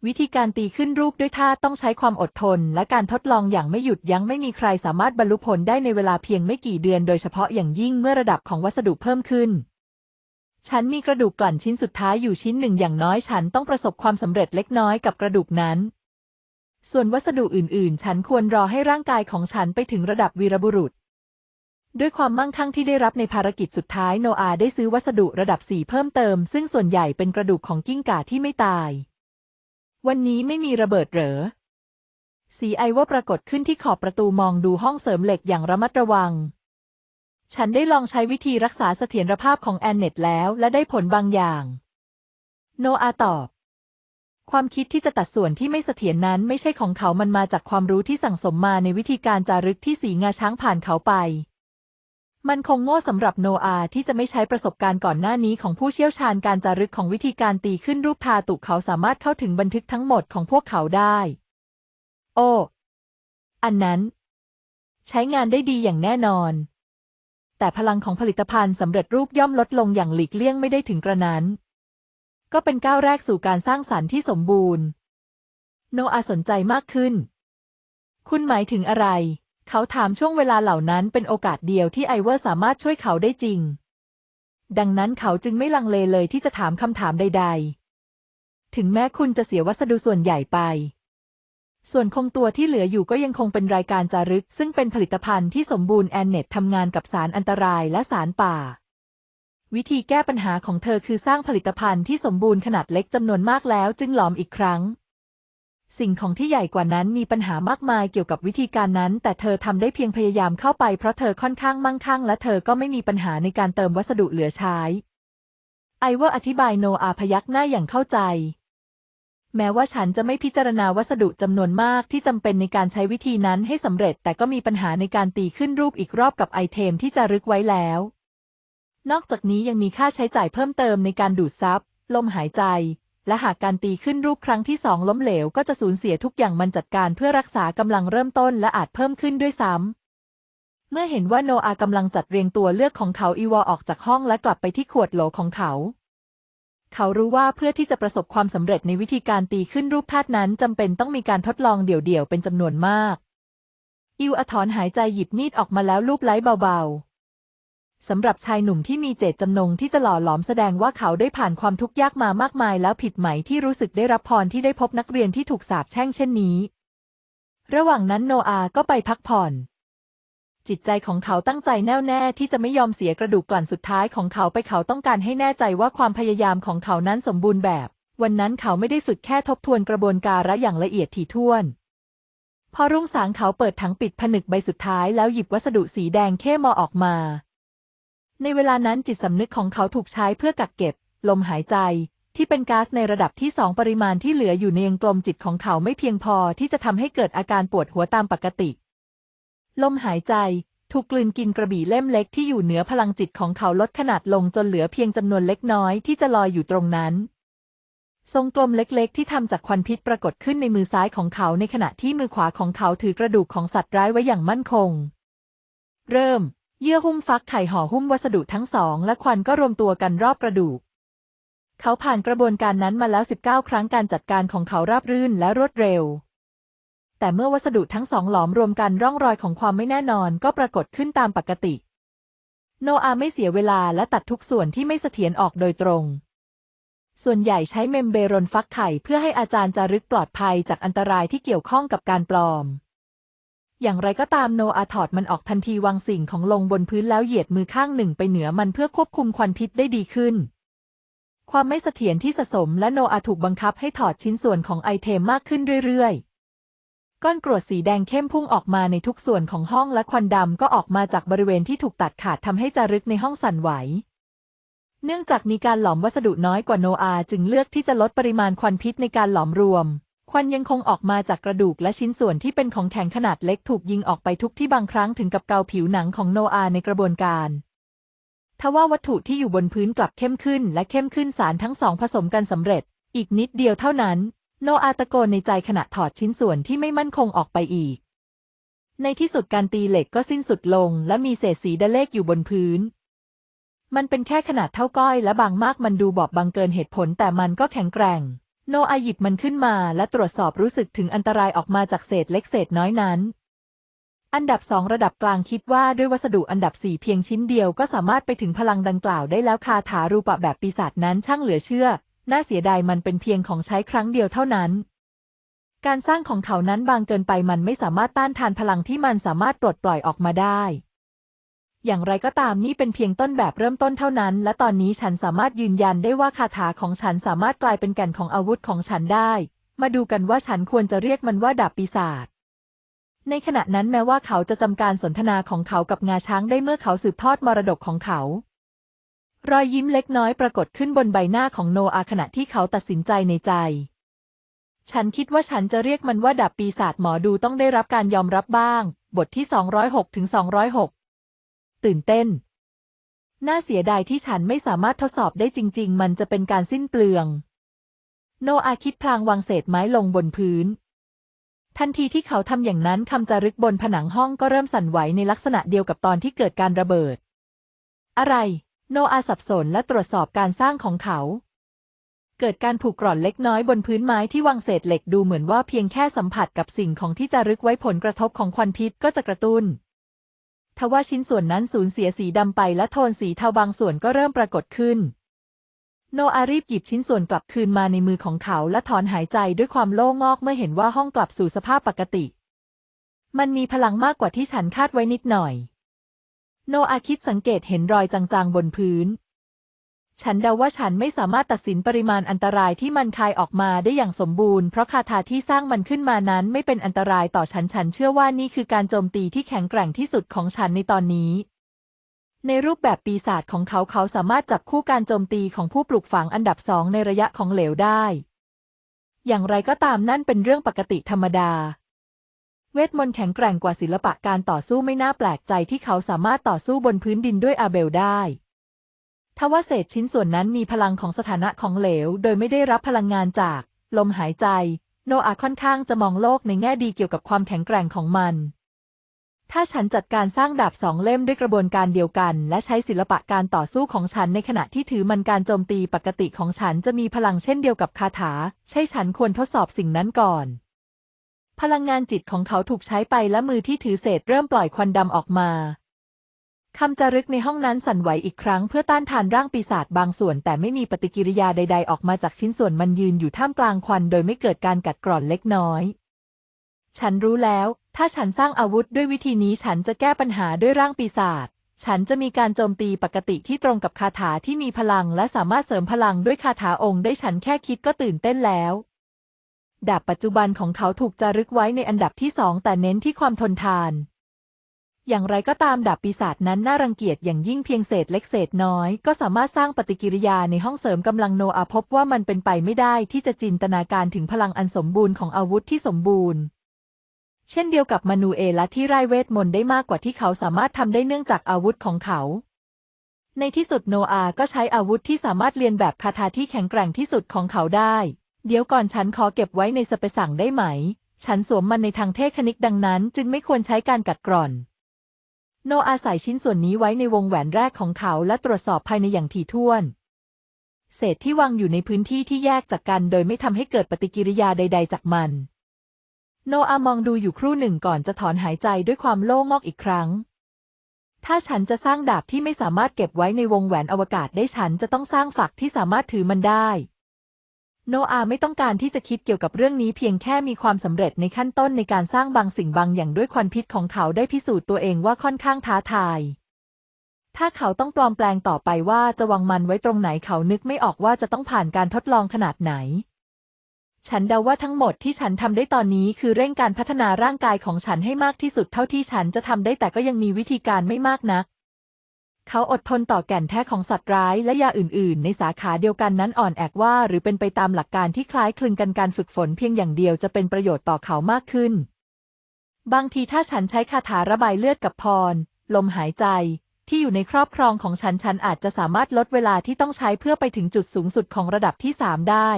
วิธีการตีขึ้นรูปด้วยท่าต้องใช้ความอดทนและการทดลองอย่างไม่หยุดยั้งไม่มีใครสามารถบรรลุผลได้ในเวลาเพียงไม่กี่เดือนโดยเฉพาะอย่างยิ่งเมื่อระดับของวัสดุเพิ่มขึ้น ฉันมีกระดูกกลั่นชิ้นสุดท้ายอยู่ชิ้นหนึ่งอย่างน้อยฉันต้องประสบความสำเร็จเล็กน้อยกับกระดูกนั้น ส่วนวัสดุอื่นๆ ฉันควรรอให้ร่างกายของฉันไปถึงระดับวีรบุรุษ ด้วยความมั่งคั่งที่ได้รับในภารกิจสุดท้ายโนอาได้ซื้อวัสดุระดับสี่เพิ่มเติมซึ่งส่วนใหญ่เป็นกระดูกของกิ้งก่าที่ไม่ตายวันนี้ไม่มีระเบิดเหรอสีไอว่าปรากฏขึ้นที่ขอบประตูมองดูห้องเสริมเหล็กอย่างระมัดระวัง ฉันได้ลองใช้วิธีรักษาเสถียรภาพของแอนเน็ตแล้วและได้ผลบางอย่าง โนอาตอบ ความคิดที่จะตัดส่วนที่ไม่เสถียรนั้นไม่ใช่ของเขามันมาจากความรู้ที่สั่งสมมาในวิธีการจารึกที่สีงาช้างผ่านเขาไปมันคงโง่สำหรับโนอาที่จะไม่ใช้ประสบการณ์ก่อนหน้านี้ของผู้เชี่ยวชาญการจารึกของวิธีการตีขึ้นรูปทาตุเขา สามารถเข้าถึงบันทึกทั้งหมดของพวกเขาได้ โอ้อันนั้น ใช้งานได้ดีอย่างแน่นอน แต่พลังของผลิตภัณฑ์สำเร็จรูปย่อมลดลงอย่างหลีกเลี่ยงไม่ได้ถึงกระนั้น ก็เป็นก้าวแรกสู่การสร้างสารรค์ที่สมบูรณ์ โนอาสนใจมากขึ้น คุณหมายถึงอะไรเขาถามช่วงเวลาเหล่านั้นเป็นโอกาสเดียวที่ไอเวอร์สามารถช่วยเขาได้จริง ดังนั้นเขาจึงไม่ลังเลเลยที่จะถามคำถามใด ๆ ถึงแม้คุณจะเสียวัสดุส่วนใหญ่ไป ส่วนคงตัวที่เหลืออยู่ก็ยังคงเป็นรายการจารึก ซึ่งเป็นผลิตภัณฑ์ที่สมบูรณ์แอนเน็ตทำงานกับสารอันตรายและสารป่า วิธีแก้ปัญหาของเธอคือสร้างผลิตภัณฑ์ที่สมบูรณ์ขนาดเล็กจำนวนมากแล้ว จึงหลอมอีกครั้งสิ่งของที่ใหญ่กว่านั้นมีปัญหามากมายเกี่ยวกับวิธีการนั้น แต่เธอทำได้เพียงพยายามเข้าไปเพราะเธอค่อนข้างมั่งคั่งและเธอก็ไม่มีปัญหาในการเติมวัสดุเหลือใช้ ไอเวอร์อธิบายโนอาพยักหน้าอย่างเข้าใจ แม้ว่าฉันจะไม่พิจารณาวัสดุจำนวนมากที่จำเป็นในการใช้วิธีนั้นให้สำเร็จแต่ก็มีปัญหาในการตีขึ้นรูปอีกรอบกับไอเทมที่จะรึกไว้แล้ว นอกจากนี้ยังมีค่าใช้จ่ายเพิ่มเติมในการดูดซับลมหายใจและหากการตีขึ้นรูปครั้งที่สองล้มเหลว ก็จะสูญเสียทุกอย่างมันจัดการ เพื่อรักษากำลังเริ่มต้นและอาจเพิ่มขึ้นด้วยซ้ำ เมื่อเห็นว่าโนอากำลังจัดเรียงตัวเลือกของเขาอีวอออกจากห้องและกลับไปที่ขวดโหลของเขา เขารู้ว่าเพื่อที่จะประสบความสำเร็จในวิธีการตีขึ้นรูปธาตุนั้นจำเป็นต้องมีการทดลองเดี่ยวๆเป็นจำนวนมากอิวอถอนหายใจหยิบมีดออกมาแล้วลูบไล้เบา ๆสำหรับชายหนุ่มที่มีเจตจำนงที่จะหล่อหลอมแสดงว่าเขาได้ผ่านความทุกข์ยากมามากมาย แล้วผิดไหมที่รู้สึกได้รับพรที่ได้พบนักเรียนที่ถูกสาปแช่งเช่นนี้ ระหว่างนั้นโนอาก็ไปพักผ่อน จิตใจของเขาตั้งใจแน่วแน่ที่จะไม่ยอมเสียกระดูกกลั่นสุดท้ายของเขาไปเขาต้องการให้แน่ใจว่าความพยายามของเขานั้นสมบูรณ์แบบ วันนั้นเขาไม่ได้ฝึกแค่ทบทวนกระบวนการะอย่างละเอียดถี่ถ้วน พอรุ่งสางเขาเปิดถังปิดผนึกใบสุดท้ายแล้วหยิบวัสดุสีแดงเข้มอออกมาในเวลานั้นจิตสำนึกของเขาถูกใช้เพื่อกักเก็บ ลมหายใจที่เป็นก๊าซในระดับที่สองปริมาณที่เหลืออยู่ในยังกลมจิตของเขาไม่เพียงพอที่จะทำให้เกิดอาการปวดหัวตามปกติลมหายใจถูกกลืนกินกระบี่เล่มเล็กที่อยู่เหนือพลังจิตของเขาลดขนาดลงจนเหลือเพียงจำนวนเล็กน้อย ที่จะลอยอยู่ตรงนั้น ทรงกลมเล็กๆที่ทำจากควันพิษปรากฏขึ้นในมือซ้ายของเขาในขณะที่มือขวาของเขาถือกระดูกของสัตว์ร้ายไว้อย่างมั่นคง เริ่มเยื่อหุ้มฟักไข่ห่อหุ้มวัสดุทั้งสอง และควันก็รวมตัวกันรอบกระดูก เขาผ่านกระบวนการนั้นมาแล้ว 19 ครั้งการจัดการของเขาราบรื่นและรวดเร็ว แต่เมื่อวัสดุทั้งสองหลอมรวมกันร่องรอยของความไม่แน่นอน ก็ปรากฏขึ้นตามปกติ โนอาไม่เสียเวลาและตัดทุกส่วนที่ไม่เสถียรออกโดยตรง ส่วนใหญ่ใช้เมมเบรนฟักไข่เพื่อให้อาจารย์จารึกปลอดภัยจากอันตรายที่เกี่ยวข้องกับการปลอมอย่างไรก็ตามโนอาถอดมันออกทันทีวางสิ่งของลงบนพื้นแล้วเหยียดมือข้างหนึ่งไปเหนือมันเพื่อควบคุมควันพิษได้ดีขึ้น ความไม่เสถียรที่สะสมและโนอาถูกบังคับให้ถอดชิ้นส่วนของไอเทมมากขึ้นเรื่อยๆ ก้อนกรวดสีแดงเข้มพุ่งออกมาในทุกส่วนของห้องและควันดำก็ออกมาจากบริเวณที่ถูกตัดขาดทำให้จารึกในห้องสั่นไหว เนื่องจากมีการหลอมวัสดุน้อยกว่าโนอาจึงเลือกที่จะลดปริมาณควันพิษในการหลอมรวมควันยังคงออกมาจากกระดูกและชิ้นส่วนที่เป็นของแข็งขนาดเล็กถูกยิงออกไป ทุกที่บางครั้งถึงกับเกาผิวหนังของโนอาในกระบวนการทว่าวัตถุที่อยู่บนพื้นกลับเข้มขึ้น และเข้มขึ้นสารทั้งสองผสม กันสำเร็จ อีกนิดเดียวเท่านั้น โนอา ตะโกนในใจขณะถอดชิ้นส่วนที่ไม่มั่นคงออกไปอีก ในที่สุดการตีเหล็กก็สิ้นสุดลง และมีเศษสีดะเลกอยู่บนพื้น มันเป็นแค่ขนาดเท่าก้อยและบางมากมันดูบอบบางเกินเหตุผลแต่มันก็แข็งแกร่งโนอาหยิบมันขึ้นมาและตรวจสอบรู้สึกถึงอันตรายออกมาจากเศษเล็กเศษน้อยนั้น อันดับสองระดับกลางคิดว่าด้วยวัสดุอันดับสี่เพียงชิ้นเดียวก็สามารถไปถึงพลังดังกล่าวได้แล้วคาถารูปะแบบปีศาจนั้นช่างเหลือเชื่อ น่าเสียดายมันเป็นเพียงของใช้ครั้งเดียวเท่านั้น การสร้างของเขานั้นบางเกินไปมันไม่สามารถต้านทานพลังที่มันสามารถปลดปล่อยออกมาได้อย่างไรก็ตามนี่เป็นเพียงต้นแบบเริ่มต้นเท่านั้นและตอนนี้ฉันสามารถยืนยันได้ว่าคาถาของฉันสามารถกลายเป็นแก่นของอาวุธของฉันได้ มาดูกันว่าฉันควรจะเรียกมันว่าดาบปีศาจในขณะนั้นแม้ว่าเขาจะจำการสนทนาของเขากับงาช้างได้เมื่อเขาสืบทอดมรดกของเขา รอยยิ้มเล็กน้อยปรากฏขึ้นบนใบหน้าของโนอาขณะที่เขาตัดสินใจในใจ ฉันคิดว่าฉันจะเรียกมันว่าดาบปีศาจหมอดูต้องได้รับการยอมรับบ้างบทที่ 206ถึง206ตื่นเต้น น่าเสียดายที่ฉันไม่สามารถทดสอบได้จริง ๆ มันจะเป็นการสิ้นเปลือง โนอาคิดพลางวางเศษไม้ลงบนพื้น ทันทีที่เขาทำอย่างนั้นคำจารึกบนผนังห้องก็เริ่มสั่นไหวในลักษณะเดียวกับตอนที่เกิดการระเบิด อะไร โนอาสับสนและตรวจสอบการสร้างของเขา เกิดการผูกกร่อนเล็กน้อยบนพื้นไม้ที่วางเศษเหล็กดูเหมือนว่าเพียงแค่สัมผัสกับสิ่งของที่จะรึกไว้ผลกระทบของควันพิษก็จะกระตุน้นทว่าชิ้นส่วนนั้นสูญเสียสีดำไป และโทนสีเทาบางส่วนก็เริ่มปรากฏขึ้น โนอารีบหยิบชิ้นส่วนกลับคืนมาในมือของเขาและถอนหายใจด้วยความโล่งอกเมื่อเห็นว่าห้องกลับสู่สภาพปกติ มันมีพลังมากกว่าที่ฉันคาดไว้นิดหน่อย โนอาคิดสังเกตเห็นรอยจางๆบนพื้นฉันเดาว่าฉันไม่สามารถตัดสินปริมาณอันตรายที่มันคายออกมาได้อย่างสมบูรณ์เพราะคาถาที่สร้างมันขึ้นมานั้นไม่เป็นอันตรายต่อฉันฉันเชื่อว่านี่คือการโจมตีที่แข็งแกร่งที่สุดของฉันในตอนนี้ ในรูปแบบปีศาจของเขาเขาสามารถจับคู่การโจมตีของผู้ปลูกฝังอันดับสองในระยะของเหลวได้ อย่างไรก็ตามนั่นเป็นเรื่องปกติธรรมดา เวทมนต์แข็งแกร่งกว่าศิลปะการต่อสู้ไม่น่าแปลกใจที่เขาสามารถต่อสู้บนพื้นดินด้วยอาเบลได้ทว่าเศษชิ้นส่วนนั้นมีพลังของสถานะของเหลวโดยไม่ได้รับพลังงานจากลมหายใจ โนอาค่อนข้างจะมองโลกในแง่ดีเกี่ยวกับความแข็งแกร่งของมัน ถ้าฉันจัดการสร้างดาบสองเล่มด้วยกระบวนการเดียวกันและใช้ศิลปะการต่อสู้ของฉันในขณะที่ถือมันการโจมตีปกติของฉันจะมีพลังเช่นเดียวกับคาถา ใช่ฉันควรทดสอบสิ่งนั้นก่อน พลังงานจิตของเขาถูกใช้ไปและมือที่ถือเศษเริ่มปล่อยควันดำออกมาคำจารึกในห้องนั้นสั่นไหวอีกครั้งเพื่อต้านทานร่างปีศาจบางส่วนแต่ไม่มีปฏิกิริยาใดๆออกมาจากชิ้นส่วนมันยืนอยู่ท่ามกลางควันโดยไม่เกิดการกัดกร่อนเล็กน้อย ฉันรู้แล้ว ถ้าฉันสร้างอาวุธด้วยวิธีนี้ฉันจะแก้ปัญหาด้วยร่างปีศาจฉันจะมีการโจมตีปกติที่ตรงกับคาถาที่มีพลังและสามารถเสริมพลังด้วยคาถาองค์ได้ฉันแค่คิดก็ตื่นเต้นแล้ว ดาบปัจจุบันของเขาถูกจารึกไว้ในอันดับที่สองแต่เน้นที่ความทนทานอย่างไรก็ตามดับปีศาจนั้นน่ารังเกียจอย่างยิ่งเพียงเศษเล็กเศษน้อยก็สามารถสร้างปฏิกิริยาในห้องเสริมกำลังโนอาพบว่ามันเป็นไปไม่ได้ที่จะจินตนาการถึงพลังอันสมบูรณ์ของอาวุธที่สมบูรณ์ เช่นเดียวกับมานูเอละที่ไร้เวทมนต์ได้มากกว่าที่เขาสามารถทำได้เนื่องจากอาวุธของเขา ในที่สุดโนอาก็ใช้อาวุธที่สามารถเรียนแบบคาถาที่แข็งแกร่งที่สุดของเขาได้ เดี๋ยวก่อนฉันขอเก็บไว้ในสเปสั่งได้ไหม ฉันสวมมันในทางเทคนิคดังนั้นจึงไม่ควรใช้การกัดกร่อนโนอาศัยชิ้นส่วนนี้ไว้ในวงแหวนแรกของเขาและตรวจสอบภายในอย่างถี่ถ้วน เศษที่วางอยู่ในพื้นที่ที่แยกจากกันโดยไม่ทำให้เกิดปฏิกิริยาใดๆ จากมัน โนอามองดูอยู่ครู่หนึ่งก่อนจะถอนหายใจด้วยความโล่งอกอีกครั้ง ถ้าฉันจะสร้างดาบที่ไม่สามารถเก็บไว้ในวงแหวนอวกาศได้ฉันจะต้องสร้างฝักที่สามารถถือมันได้โนอาไม่ต้องการที่จะคิดเกี่ยวกับเรื่องนี้เพียงแค่มีความสำเร็จในขั้นต้นในการสร้างบางสิ่งบางอย่างด้วยควันพิษของเขาได้พิสูจน์ตัวเองว่าค่อนข้างท้าทาย ถ้าเขาต้องปลอมแปลงต่อไปว่าจะวางมันไว้ตรงไหนเขานึกไม่ออกว่าจะต้องผ่านการทดลองขนาดไหน ฉันเดาว่าทั้งหมดที่ฉันทำได้ตอนนี้คือเร่งการพัฒนาร่างกายของฉันให้มากที่สุดเท่าที่ฉันจะทำได้แต่ก็ยังมีวิธีการไม่มากนักเขาอดทนต่อแก่นแท้ของสัตว์ร้ายและยาอื่น ๆ ในสาขาเดียวกันนั้นอ่อนแอกว่าหรือเป็นไปตามหลักการที่คล้ายคลึงกันการฝึกฝนเพียงอย่างเดียวจะเป็นประโยชน์ต่อเขามากขึ้น บางทีถ้าฉันใช้คาถาระบายเลือดกับพร ลมหายใจที่อยู่ในครอบครองของฉันฉันอาจจะสามารถลดเวลาที่ต้องใช้เพื่อไปถึงจุดสูงสุดของระดับที่สามได้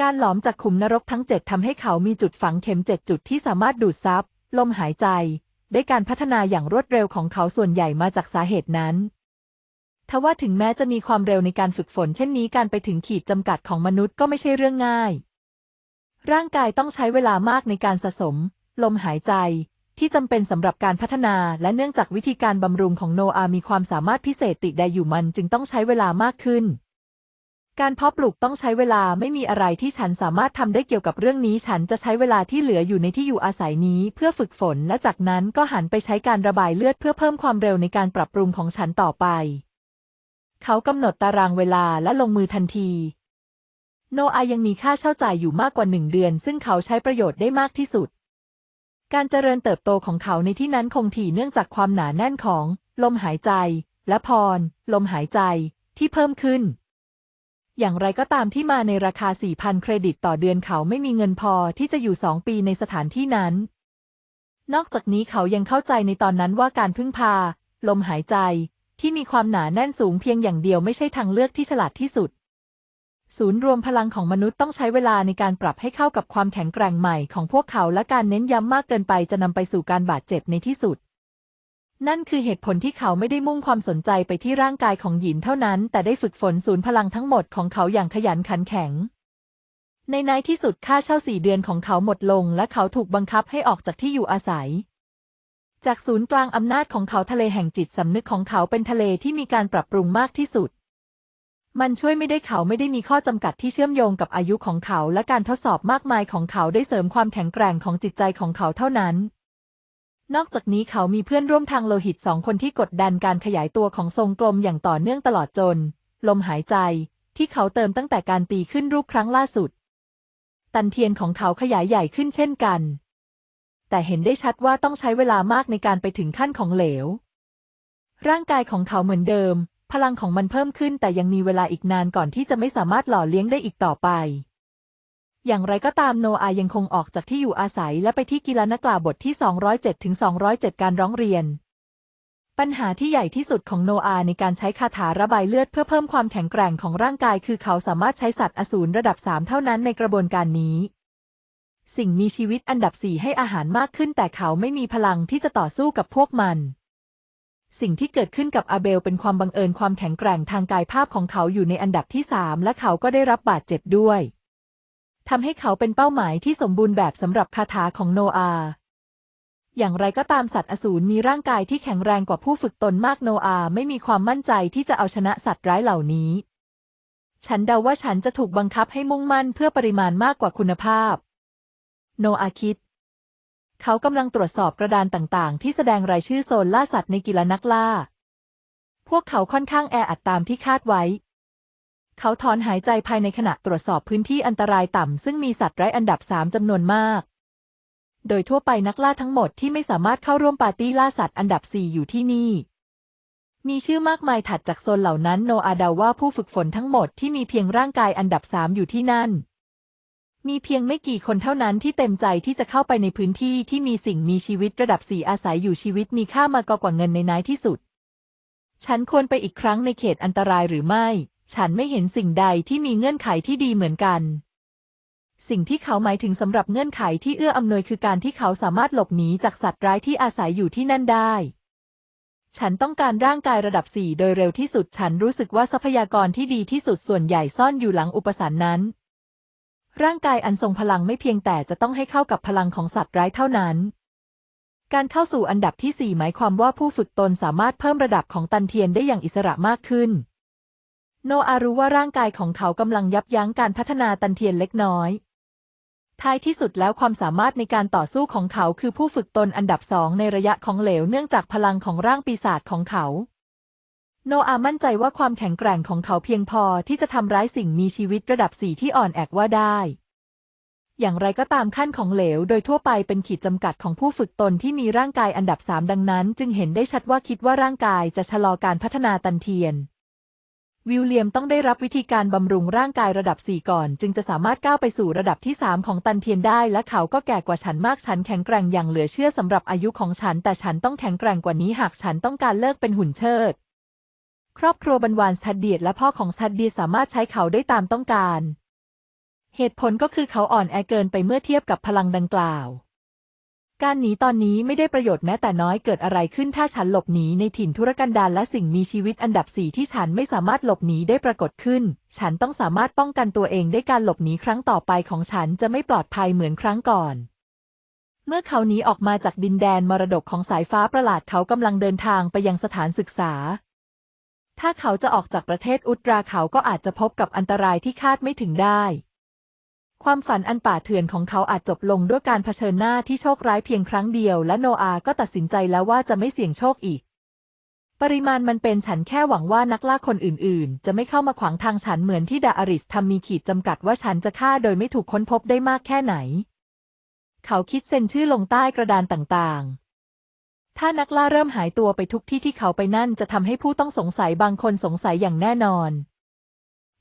การหลอมจากขุมนรกทั้งเจ็ดทำให้เขามีจุดฝังเข็มเจ็ดจุดที่สามารถดูดซับลมหายใจได้การพัฒนาอย่างรวดเร็วของเขาส่วนใหญ่มาจากสาเหตุนั้น ทว่าถึงแม้จะมีความเร็วในการฝึกฝน เช่นนี้การไปถึงขีดจำกัดของมนุษย์ก็ไม่ใช่เรื่องง่าย ร่างกายต้องใช้เวลามากในการสะสม ลมหายใจที่จำเป็นสำหรับการพัฒนาและเนื่องจากวิธีการบำรุงของโนอา มีความสามารถพิเศษติดใดอยู่มันจึงต้องใช้เวลามากขึ้นการเพาะปลูกต้องใช้เวลาไม่มีอะไรที่ฉันสามารถทำได้เกี่ยวกับเรื่องนี้ฉันจะใช้เวลาที่เหลืออยู่ในที่อยู่อาศัยนี้เพื่อฝึกฝนและจากนั้นก็หันไปใช้การระบายเลือดเพื่อเพิ่มความเร็วในการปรับปรุงของฉันต่อไป เขากำหนดตารางเวลาและลงมือทันที โนอายังมีค่าเช่าจ่ายอยู่มากกว่าหนึ่งเดือนซึ่งเขาใช้ประโยชน์ได้มากที่สุด การเจริญเติบโตของเขาในที่นั้นคงถี่เนื่องจากความหนาแน่นของลมหายใจและพรลมหายใจที่เพิ่มขึ้นอย่างไรก็ตามที่มาในราคา 4,000 เครดิตต่อเดือนเขาไม่มีเงินพอที่จะอยู่2ปีในสถานที่นั้น นอกจากนี้เขายังเข้าใจในตอนนั้นว่าการพึ่งพา ลมหายใจ ที่มีความหนาแน่นสูงเพียงอย่างเดียวไม่ใช่ทางเลือกที่ฉลาดที่สุด ศูนย์รวมพลังของมนุษย์ต้องใช้เวลาในการปรับให้เข้ากับความแข็งแกร่งใหม่ของพวกเขาและการเน้นย้ำมากเกินไปจะนำไปสู่การบาดเจ็บในที่สุดนั่นคือเหตุผลที่เขาไม่ได้มุ่งความสนใจไปที่ร่างกายของหยินเท่านั้น แต่ได้ฝึกฝนศูนย์พลังทั้งหมดของเขาอย่างขยันขันแข็ง ในนายที่สุดค่าเช่าสี่เดือนของเขาหมดลง และเขาถูกบังคับให้ออกจากที่อยู่อาศัย จากศูนย์กลางอำนาจของเขาทะเลแห่งจิตสำนึกของเขาเป็นทะเลที่มีการปรับปรุงมากที่สุด มันช่วยไม่ได้เขาไม่ได้มีข้อจำกัดที่เชื่อมโยงกับอายุของเขา และการทดสอบมากมายของเขาได้เสริมความแข็งแกร่งของจิตใจของเขาเท่านั้นนอกจากนี้เขามีเพื่อนร่วมทางโลหิตสองคนที่กดดันการขยายตัวของทรงกลมอย่างต่อเนื่องตลอดจน ลมหายใจที่เขาเติมตั้งแต่การตีขึ้นรูปครั้งล่าสุด ตันเทียนของเขาขยายใหญ่ขึ้นเช่นกัน แต่เห็นได้ชัดว่าต้องใช้เวลามากในการไปถึงขั้นของเหลว ร่างกายของเขาเหมือนเดิม พลังของมันเพิ่มขึ้น แต่ยังมีเวลาอีกนานก่อนที่จะไม่สามารถหล่อเลี้ยงได้อีกต่อไปอย่างไรก็ตามโนอายังคงออกจากที่อยู่อาศัย และไปที่กีฬานกล่าบทที่ 207 ถึง 207 การร้องเรียน ปัญหาที่ใหญ่ที่สุดของโนอาในการใช้คาถาระบายเลือดเพื่อเพิ่มความแข็งแกร่งของร่างกายคือเขาสามารถใช้สัตว์อสูรระดับ 3 เท่านั้นในกระบวนการนี้ สิ่งมีชีวิตอันดับสี่ให้อาหารมากขึ้นแต่เขาไม่มีพลังที่จะต่อสู้กับพวกมัน สิ่งที่เกิดขึ้นกับอาเบล เป็นความบังเอิญความแข็งแกร่งทางกายภาพของเขาอยู่ในอันดับที่สามและเขาก็ได้รับบาดเจ็บด้วยทำให้เขาเป็นเป้าหมายที่สมบูรณ์แบบสำหรับคาถาของโนอา อย่างไรก็ตามสัตว์อสูรมีร่างกายที่แข็งแรงกว่าผู้ฝึกตนมากโนอาไม่มีความมั่นใจที่จะเอาชนะสัตว์ร้ายเหล่านี้ ฉันเดาว่าฉันจะถูกบังคับให้มุ่งมั่นเพื่อปริมาณมากกว่าคุณภาพ โนอาคิด เขากำลังตรวจสอบกระดานต่างๆที่แสดงรายชื่อโซนล่าสัตว์ในกีฬานักล่า พวกเขาค่อนข้างแออัดตามที่คาดไว้เขาถอนหายใจภายในขณะตรวจสอบพื้นที่อันตรายต่ำซึ่งมีสัตว์ไร้อันดับสามจำนวนมาก โดยทั่วไปนักล่าทั้งหมดที่ไม่สามารถเข้าร่วมปาร์ตี้ล่าสัตว์อันดับสี่อยู่ที่นี่ มีชื่อมากมายถัดจากโซนเหล่านั้น โนอาเดาว่าผู้ฝึกฝนทั้งหมดที่มีเพียงร่างกายอันดับสามอยู่ที่นั่น มีเพียงไม่กี่คนเท่านั้นที่เต็มใจที่จะเข้าไปในพื้นที่ที่มีสิ่งมีชีวิตระดับสี่อาศัยอยู่ชีวิตมีค่ามากกว่าเงินในน้อยที่สุด ฉันควรไปอีกครั้งในเขตอันตรายหรือไม่ฉันไม่เห็นสิ่งใดที่มีเงื่อนไขที่ดีเหมือนกัน สิ่งที่เขาหมายถึงสำหรับเงื่อนไขที่เอื้ออำนวยคือการที่เขาสามารถหลบหนีจากสัตว์ร้ายที่อาศัยอยู่ที่นั่นได้ ฉันต้องการร่างกายระดับสี่โดยเร็วที่สุดฉันรู้สึกว่าทรัพยากรที่ดีที่สุดส่วนใหญ่ซ่อนอยู่หลังอุปสรรคนั้น ร่างกายอันทรงพลังไม่เพียงแต่จะต้องให้เข้ากับพลังของสัตว์ร้ายเท่านั้น การเข้าสู่อันดับที่สี่หมายความว่าผู้ฝึกตนสามารถเพิ่มระดับของตันเทียนได้อย่างอิสระมากขึ้นโนอารู้ว่าร่างกายของเขากำลังยับยั้งการพัฒนาตันเทียนเล็กน้อย ท้ายที่สุดแล้วความสามารถในการต่อสู้ของเขา คือผู้ฝึกตนอันดับสองในระยะของเหลวเนื่องจากพลังของร่างปีศาจของเขา โนอา มั่นใจว่าความแข็งแกร่งของเขาเพียงพอที่จะทำร้ายสิ่งมีชีวิตระดับสี่ที่อ่อนแอว่าได้ อย่างไรก็ตามขั้นของเหลวโดยทั่วไปเป็นขีดจำกัดของผู้ฝึกตนที่มีร่างกายอันดับสามดังนั้น จึงเห็นได้ชัดว่าคิดว่าร่างกายจะชะลอการพัฒนาตันเทียนวิลเลียมต้องได้รับวิธีการบำรุงร่างกายระดับ 4 ก่อนจึงจะสามารถก้าวไปสู่ระดับที่ 3 ของตันเทียนได้ และเขาก็แก่กว่าฉันมากฉันแข็งแกร่งอย่างเหลือเชื่อสำหรับอายุของฉัน แต่ฉันต้องแข็งแกร่งกว่านี้หากฉันต้องการเลิกเป็นหุ่นเชิด ครอบครัวบรรวานชัดเดียดและพ่อของชัดเดียสามารถใช้เขาได้ตามต้องการ เหตุผลก็คือเขาอ่อนแอเกินไปเมื่อเทียบกับพลังดังกล่าวการหนีตอนนี้ไม่ได้ประโยชน์แม้แต่น้อยเกิดอะไรขึ้นถ้าฉันหลบหนีในถิ่นธุรกันดารและสิ่งมีชีวิตอันดับสี่ที่ฉันไม่สามารถหลบหนีได้ปรากฏขึ้น ฉันต้องสามารถป้องกันตัวเองได้การหลบหนีครั้งต่อไปของฉันจะไม่ปลอดภัยเหมือนครั้งก่อน เมื่อเขาหนีออกมาจากดินแดนมรดกของสายฟ้าประหลาดเขากำลังเดินทางไปยังสถานศึกษา ถ้าเขาจะออกจากประเทศอุตราเขาก็อาจจะพบกับอันตรายที่คาดไม่ถึงได้ความฝันอันป่าเถื่อนของเขาอาจจบลงด้วยการเผชิญหน้าที่โชคร้ายเพียงครั้งเดียว และโนอาก็ตัดสินใจแล้วว่าจะไม่เสี่ยงโชคอีก ปริมาณมันเป็นฉันแค่หวังว่านักล่าคนอื่น ๆ จะไม่เข้ามาขวางทางฉันเหมือนที่ดาอาริสทำมีขีดจำกัดว่าฉันจะฆ่าโดยไม่ถูกค้นพบได้มากแค่ไหน เขาคิดเซ็นชื่อลงใต้กระดานต่าง ๆ ถ้านักล่าเริ่มหายตัวไปทุกที่ที่เขาไปนั่นจะทำให้ผู้ต้องสงสัยบางคนสงสัยอย่างแน่นอน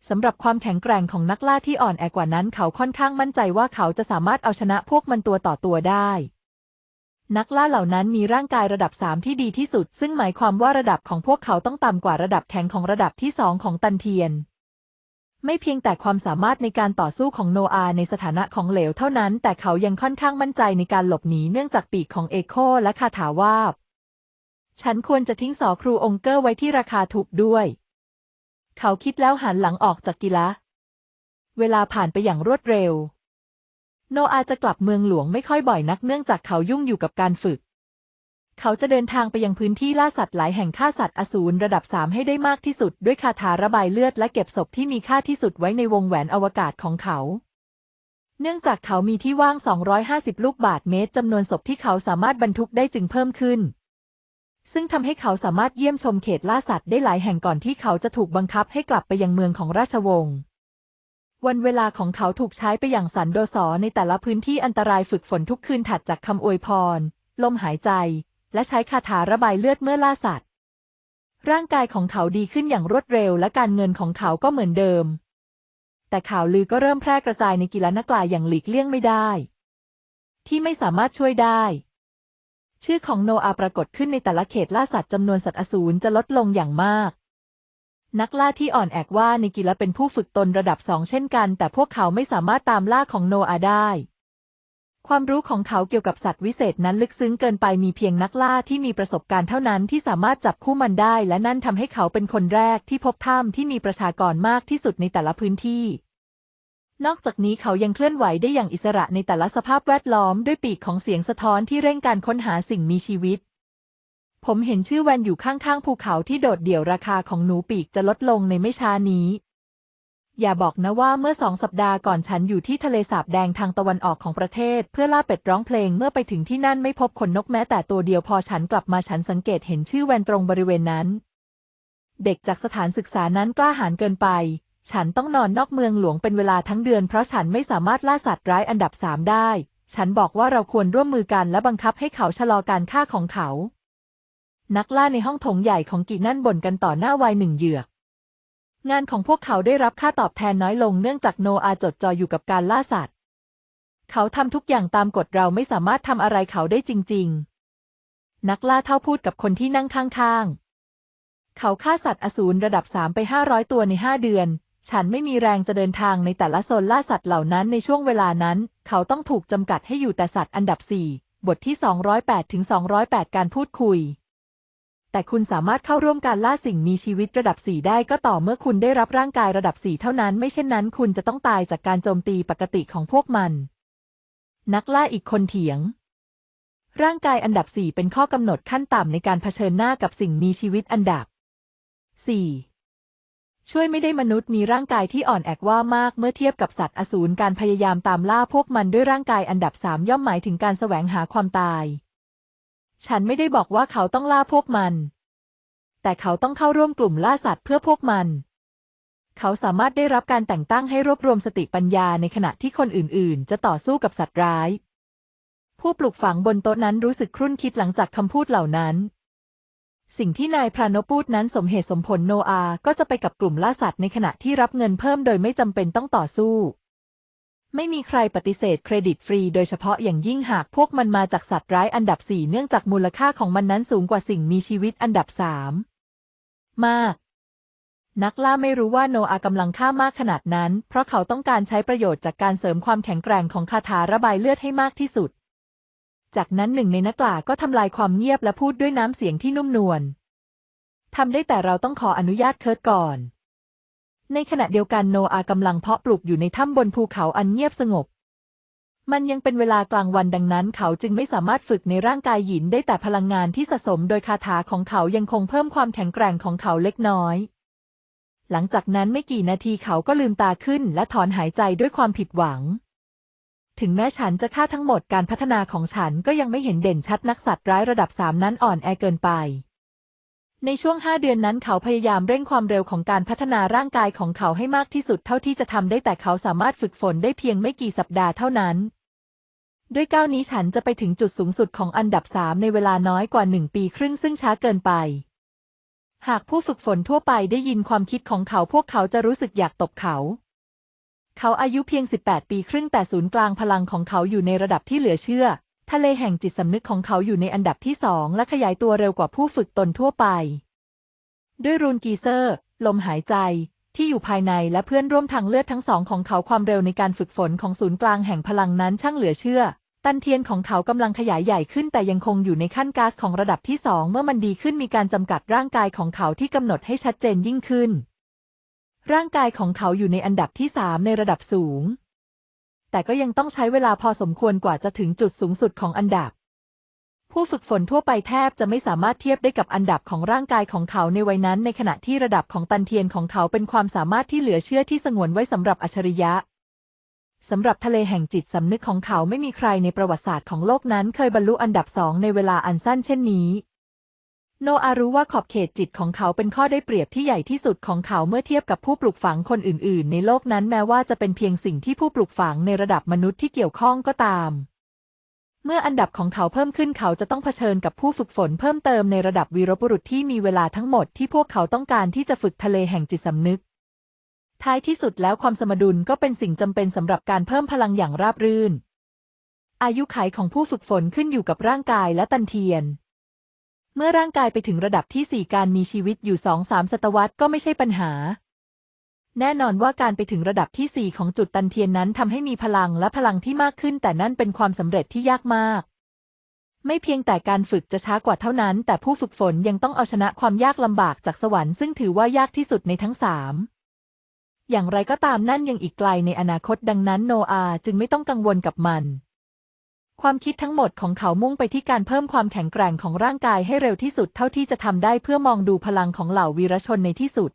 สำหรับความแข็งแกร่งของนักล่าที่อ่อนแอกว่านั้น เขาค่อนข้างมั่นใจว่าเขาจะสามารถเอาชนะพวกมันตัวต่อตัวได้ นักล่าเหล่านั้นมีร่างกายระดับสามที่ดีที่สุด ซึ่งหมายความว่าระดับของพวกเขาต้องต่ำกว่าระดับแข็งของระดับที่สองของตันเทียน ไม่เพียงแต่ความสามารถในการต่อสู้ของโนอาในสถานะของเหลวเท่านั้น แต่เขายังค่อนข้างมั่นใจในการหลบหนีเนื่องจากปีกของเอโคและคาถาวาบ ฉันควรจะทิ้งสอครูองเกอร์ไว้ที่ราคาถูกด้วยเขาคิดแล้วหันหลังออกจากกีฬา เวลาผ่านไปอย่างรวดเร็ว โนอาจะกลับเมืองหลวงไม่ค่อยบ่อยนักเนื่องจากเขายุ่งอยู่กับการฝึก เขาจะเดินทางไปยังพื้นที่ล่าสัตว์หลายแห่งฆ่าสัตว์อสูรระดับสามให้ได้มากที่สุด ด้วยคาถาระบายเลือดและเก็บศพที่มีค่าที่สุดไว้ในวงแหวนอวกาศของเขา เนื่องจากเขามีที่ว่าง 250 ลูกบาทเมตรจำนวนศพที่เขาสามารถบรรทุกได้จึงเพิ่มขึ้นซึ่งทำให้เขาสามารถเยี่ยมชมเขตล่าสัตว์ได้หลายแห่งก่อนที่เขาจะถูกบังคับให้กลับไปยังเมืองของราชวงศ์ วันเวลาของเขาถูกใช้ไปอย่างสันโดษในแต่ละพื้นที่อันตรายฝึกฝนทุกคืนถัดจากคำอวยพร ลมหายใจ และใช้คาถาระบายเลือดเมื่อล่าสัตว์ ร่างกายของเขาดีขึ้นอย่างรวดเร็วและการเงินของเขาก็เหมือนเดิม แต่ข่าวลือก็เริ่มแพร่กระจายในกีฬานักลายอย่างหลีกเลี่ยงไม่ได้ ที่ไม่สามารถช่วยได้ชื่อของโนอาปรากฏขึ้นในแต่ละเขตล่าสัตว์จำนวนสัตว์อสูรจะลดลงอย่างมาก นักล่าที่อ่อนแอกว่าในกิลาเป็นผู้ฝึกตนระดับสองเช่นกัน แต่พวกเขาไม่สามารถตามล่าของโนอาได้ ความรู้ของเขาเกี่ยวกับสัตว์วิเศษนั้นลึกซึ้งเกินไปมีเพียงนักล่าที่มีประสบการณ์เท่านั้นที่สามารถจับคู่มันได้ และนั่นทำให้เขาเป็นคนแรกที่พบถ้ำที่มีประชากรมากที่สุดในแต่ละพื้นที่นอกจากนี้เขายังเคลื่อนไหวได้อย่างอิสระในแต่ละสภาพแวดล้อมด้วยปีกของเสียงสะท้อนที่เร่งการค้นหาสิ่งมีชีวิต ผมเห็นชื่อแวนอยู่ข้างๆภูเขาที่โดดเดี่ยวราคาของหนูปีกจะลดลงในไม่ช้านี้ อย่าบอกนะว่าเมื่อสองสัปดาห์ก่อนฉันอยู่ที่ทะเลสาบแดงทางตะวันออกของประเทศ เพื่อล่าเป็ดร้องเพลงเมื่อไปถึงที่นั่นไม่พบขนนกแม้ แต่ตัวเดียวพอฉันกลับมาฉันสังเกตเห็นชื่อแวนตรงบริเวณนั้น เด็กจากสถานศึกษานั้นกล้าหาญเกินไปฉันต้องนอนนอกเมืองหลวงเป็นเวลาทั้งเดือนเพราะฉันไม่สามารถล่าสัตว์ร้ายอันดับสามได้ ฉันบอกว่าเราควรร่วมมือกันและบังคับให้เขาชะลอการฆ่าของเขา นักล่าในห้องถงใหญ่ของกีนั่นบ่นกันต่อหน้าวายหนึ่งเหยือก งานของพวกเขาได้รับค่าตอบแทนน้อยลงเนื่องจากโนอาจดจ่ออยู่กับการล่าสัตว์ เขาทำทุกอย่างตามกฎเราไม่สามารถทำอะไรเขาได้จริงๆ นักล่าเท่าพูดกับคนที่นั่งข้าง ๆ เขาฆ่าสัตว์อสูรระดับสามไปห้าร้อยตัวในห้าเดือนฉันไม่มีแรงจะเดินทางในแต่ละโซนล่าสัตว์เหล่านั้นในช่วงเวลานั้น เขาต้องถูกจำกัดให้อยู่แต่สัตว์อันดับสี่บทที่ 208ถึง 208 การพูดคุย แต่คุณสามารถเข้าร่วมการล่าสิ่งมีชีวิตระดับ 4 ได้ก็ต่อเมื่อคุณได้รับร่างกายระดับ 4 เท่านั้น ไม่เช่นนั้นคุณจะต้องตายจากการโจมตีปกติของพวกมัน นักล่าอีกคนเถียง ร่างกายอันดับ4เป็นข้อกำหนดขั้นต่ำในการเผชิญหน้ากับสิ่งมีชีวิตอันดับ4ช่วยไม่ได้มนุษย์มีร่างกายที่อ่อนแอว่ามาก เมื่อเทียบกับสัตว์อสูรการพยายามตามล่าพวกมันด้วยร่างกายอันดับสามย่อมหมายถึงการแสวงหาความตาย ฉันไม่ได้บอกว่าเขาต้องล่าพวกมัน แต่เขาต้องเข้าร่วมกลุ่มล่าสัตว์เพื่อพวกมัน เขาสามารถได้รับการแต่งตั้งให้รวบรวมสติปัญญาในขณะที่คนอื่น ๆ จะต่อสู้กับสัตว์ร้าย ผู้ปลุกฝังบนโต๊ะนั้นรู้สึกครุ่นคิดหลังจากคำพูดเหล่านั้นสิ่งที่นายพรานพูดนั้นสมเหตุสมผลโนอาก็จะไปกับกลุ่มล่าสัตว์ในขณะที่รับเงินเพิ่มโดยไม่จำเป็นต้องต่อสู้ ไม่มีใครปฏิเสธเครดิตฟรีโดยเฉพาะอย่างยิ่งหากพวกมันมาจากสัตว์ร้ายอันดับสี่เนื่องจากมูลค่าของมันนั้นสูงกว่าสิ่งมีชีวิตอันดับสามมาก นักล่าไม่รู้ว่าโนอากำลังฆ่ามากขนาดนั้น เพราะเขาต้องการใช้ประโยชน์จากการเสริมความแข็งแกร่งของคาถาระบายเลือดให้มากที่สุดจากนั้นหนึ่งในนักกล่าก็ทำลายความเงียบและพูดด้วยน้ำเสียงที่นุ่มนวลทำได้แต่เราต้องขออนุญาตเคิร์ดก่อน ในขณะเดียวกันโนอากำลังเพาะปลูกอยู่ในถ้ำบนภูเขาอันเงียบสงบ มันยังเป็นเวลากลางวันดังนั้น เขาจึงไม่สามารถฝึกในร่างกายหยินได้แต่พลังงานที่สะสมโดยคาถาของเขายังคงเพิ่มความแข็งแกร่งของเขาเล็กน้อย หลังจากนั้นไม่กี่นาทีเขาก็ลืมตาขึ้น และถอนหายใจด้วยความผิดหวังถึงแม้ฉันจะฆ่าทั้งหมดการพัฒนาของฉันก็ยังไม่เห็นเด่นชัดนักสัตว์ร้ายระดับสามนั้นอ่อนแอเกินไป ในช่วงห้าเดือนนั้นเขาพยายามเร่งความเร็วของการพัฒนาร่างกายของเขาให้มากที่สุดเท่าที่จะทำได้แต่เขาสามารถฝึกฝนได้เพียงไม่กี่สัปดาห์เท่านั้น ด้วยก้าวนี้ฉันจะไปถึงจุดสูงสุดของอันดับสามในเวลาน้อยกว่าหนึ่งปีครึ่งซึ่งช้าเกินไป หากผู้ฝึกฝนทั่วไปได้ยินความคิดของเขาพวกเขาจะรู้สึกอยากตบเขาเขาอายุเพียง 18 ปีครึ่งแต่ศูนย์กลางพลังของเขาอยู่ในระดับที่เหลือเชื่อ ทะเลแห่งจิตสำนึกของเขาอยู่ในอันดับที่สองและขยายตัวเร็วกว่าผู้ฝึกตนทั่วไป ด้วยรูนกีเซอร์ลมหายใจที่อยู่ภายในและเพื่อนร่วมทางเลือดทั้งสองของเขาความเร็วในการฝึกฝนของศูนย์กลางแห่งพลังนั้นช่างเหลือเชื่อ ตันเทียนของเขากำลังขยายใหญ่ขึ้นแต่ยังคงอยู่ในขั้นก๊าซของระดับที่สองเมื่อมันดีขึ้นมีการจำกัดร่างกายของเขาที่กำหนดให้ชัดเจนยิ่งขึ้นร่างกายของเขาอยู่ในอันดับที่สามในระดับสูง แต่ก็ยังต้องใช้เวลาพอสมควรกว่าจะถึงจุดสูงสุดของอันดับ ผู้ฝึกฝนทั่วไปแทบจะไม่สามารถเทียบได้กับอันดับของร่างกายของเขาในวัยนั้นในขณะที่ระดับของตันเทียนของเขาเป็นความสามารถที่เหลือเชื่อที่สงวนไว้สำหรับอัจฉริยะสำหรับทะเลแห่งจิตสำนึกของเขาไม่มีใครในประวัติศาสตร์ของโลกนั้นเคยบรรลุอันดับสองในเวลาอันสั้นเช่นนี้โนอารู้ว่าขอบเขตจิตของเขาเป็นข้อได้เปรียบที่ใหญ่ที่สุดของเขาเมื่อเทียบกับผู้ปลูกฝังคนอื่นๆ ในโลกนั้นแม้ว่าจะเป็นเพียงสิ่งที่ผู้ปลูกฝังในระดับมนุษย์ที่เกี่ยวข้องก็ตาม เมื่ออันดับของเขาเพิ่มขึ้นเขาจะต้องเผชิญกับผู้ฝึกฝนเพิ่มเติมในระดับวีรบุรุษที่มีเวลาทั้งหมดที่พวกเขาต้องการที่จะฝึกทะเลแห่งจิตสำนึก ท้ายที่สุดแล้วความสมดุลก็เป็นสิ่งจำเป็นสำหรับการเพิ่มพลังอย่างราบรื่น อายุขัยของผู้ฝึกฝนขึ้นอยู่กับร่างกายและตันเทียนเมื่อร่างกายไปถึงระดับที่ 4 การมีชีวิตอยู่สองสามศตวรรษก็ไม่ใช่ปัญหา แน่นอนว่าการไปถึงระดับที่ 4 ของจุดตันเทียนนั้นทำให้มีพลังและพลังที่มากขึ้น แต่นั่นเป็นความสำเร็จที่ยากมาก ไม่เพียงแต่การฝึกจะช้ากว่าเท่านั้น แต่ผู้ฝึกฝนยังต้องเอาชนะความยากลำบากจากสวรรค์ซึ่งถือว่ายากที่สุดในทั้งสาม อย่างไรก็ตามนั่นยังอีกไกลในอนาคตดังนั้น โนอา จึงไม่ต้องกังวลกับมันความคิดทั้งหมดของเขามุ่งไปที่การเพิ่มความแข็งแกร่งของร่างกายให้เร็วที่สุดเท่าที่จะทำได้เพื่อมองดูพลังของเหล่าวีรชนในที่สุด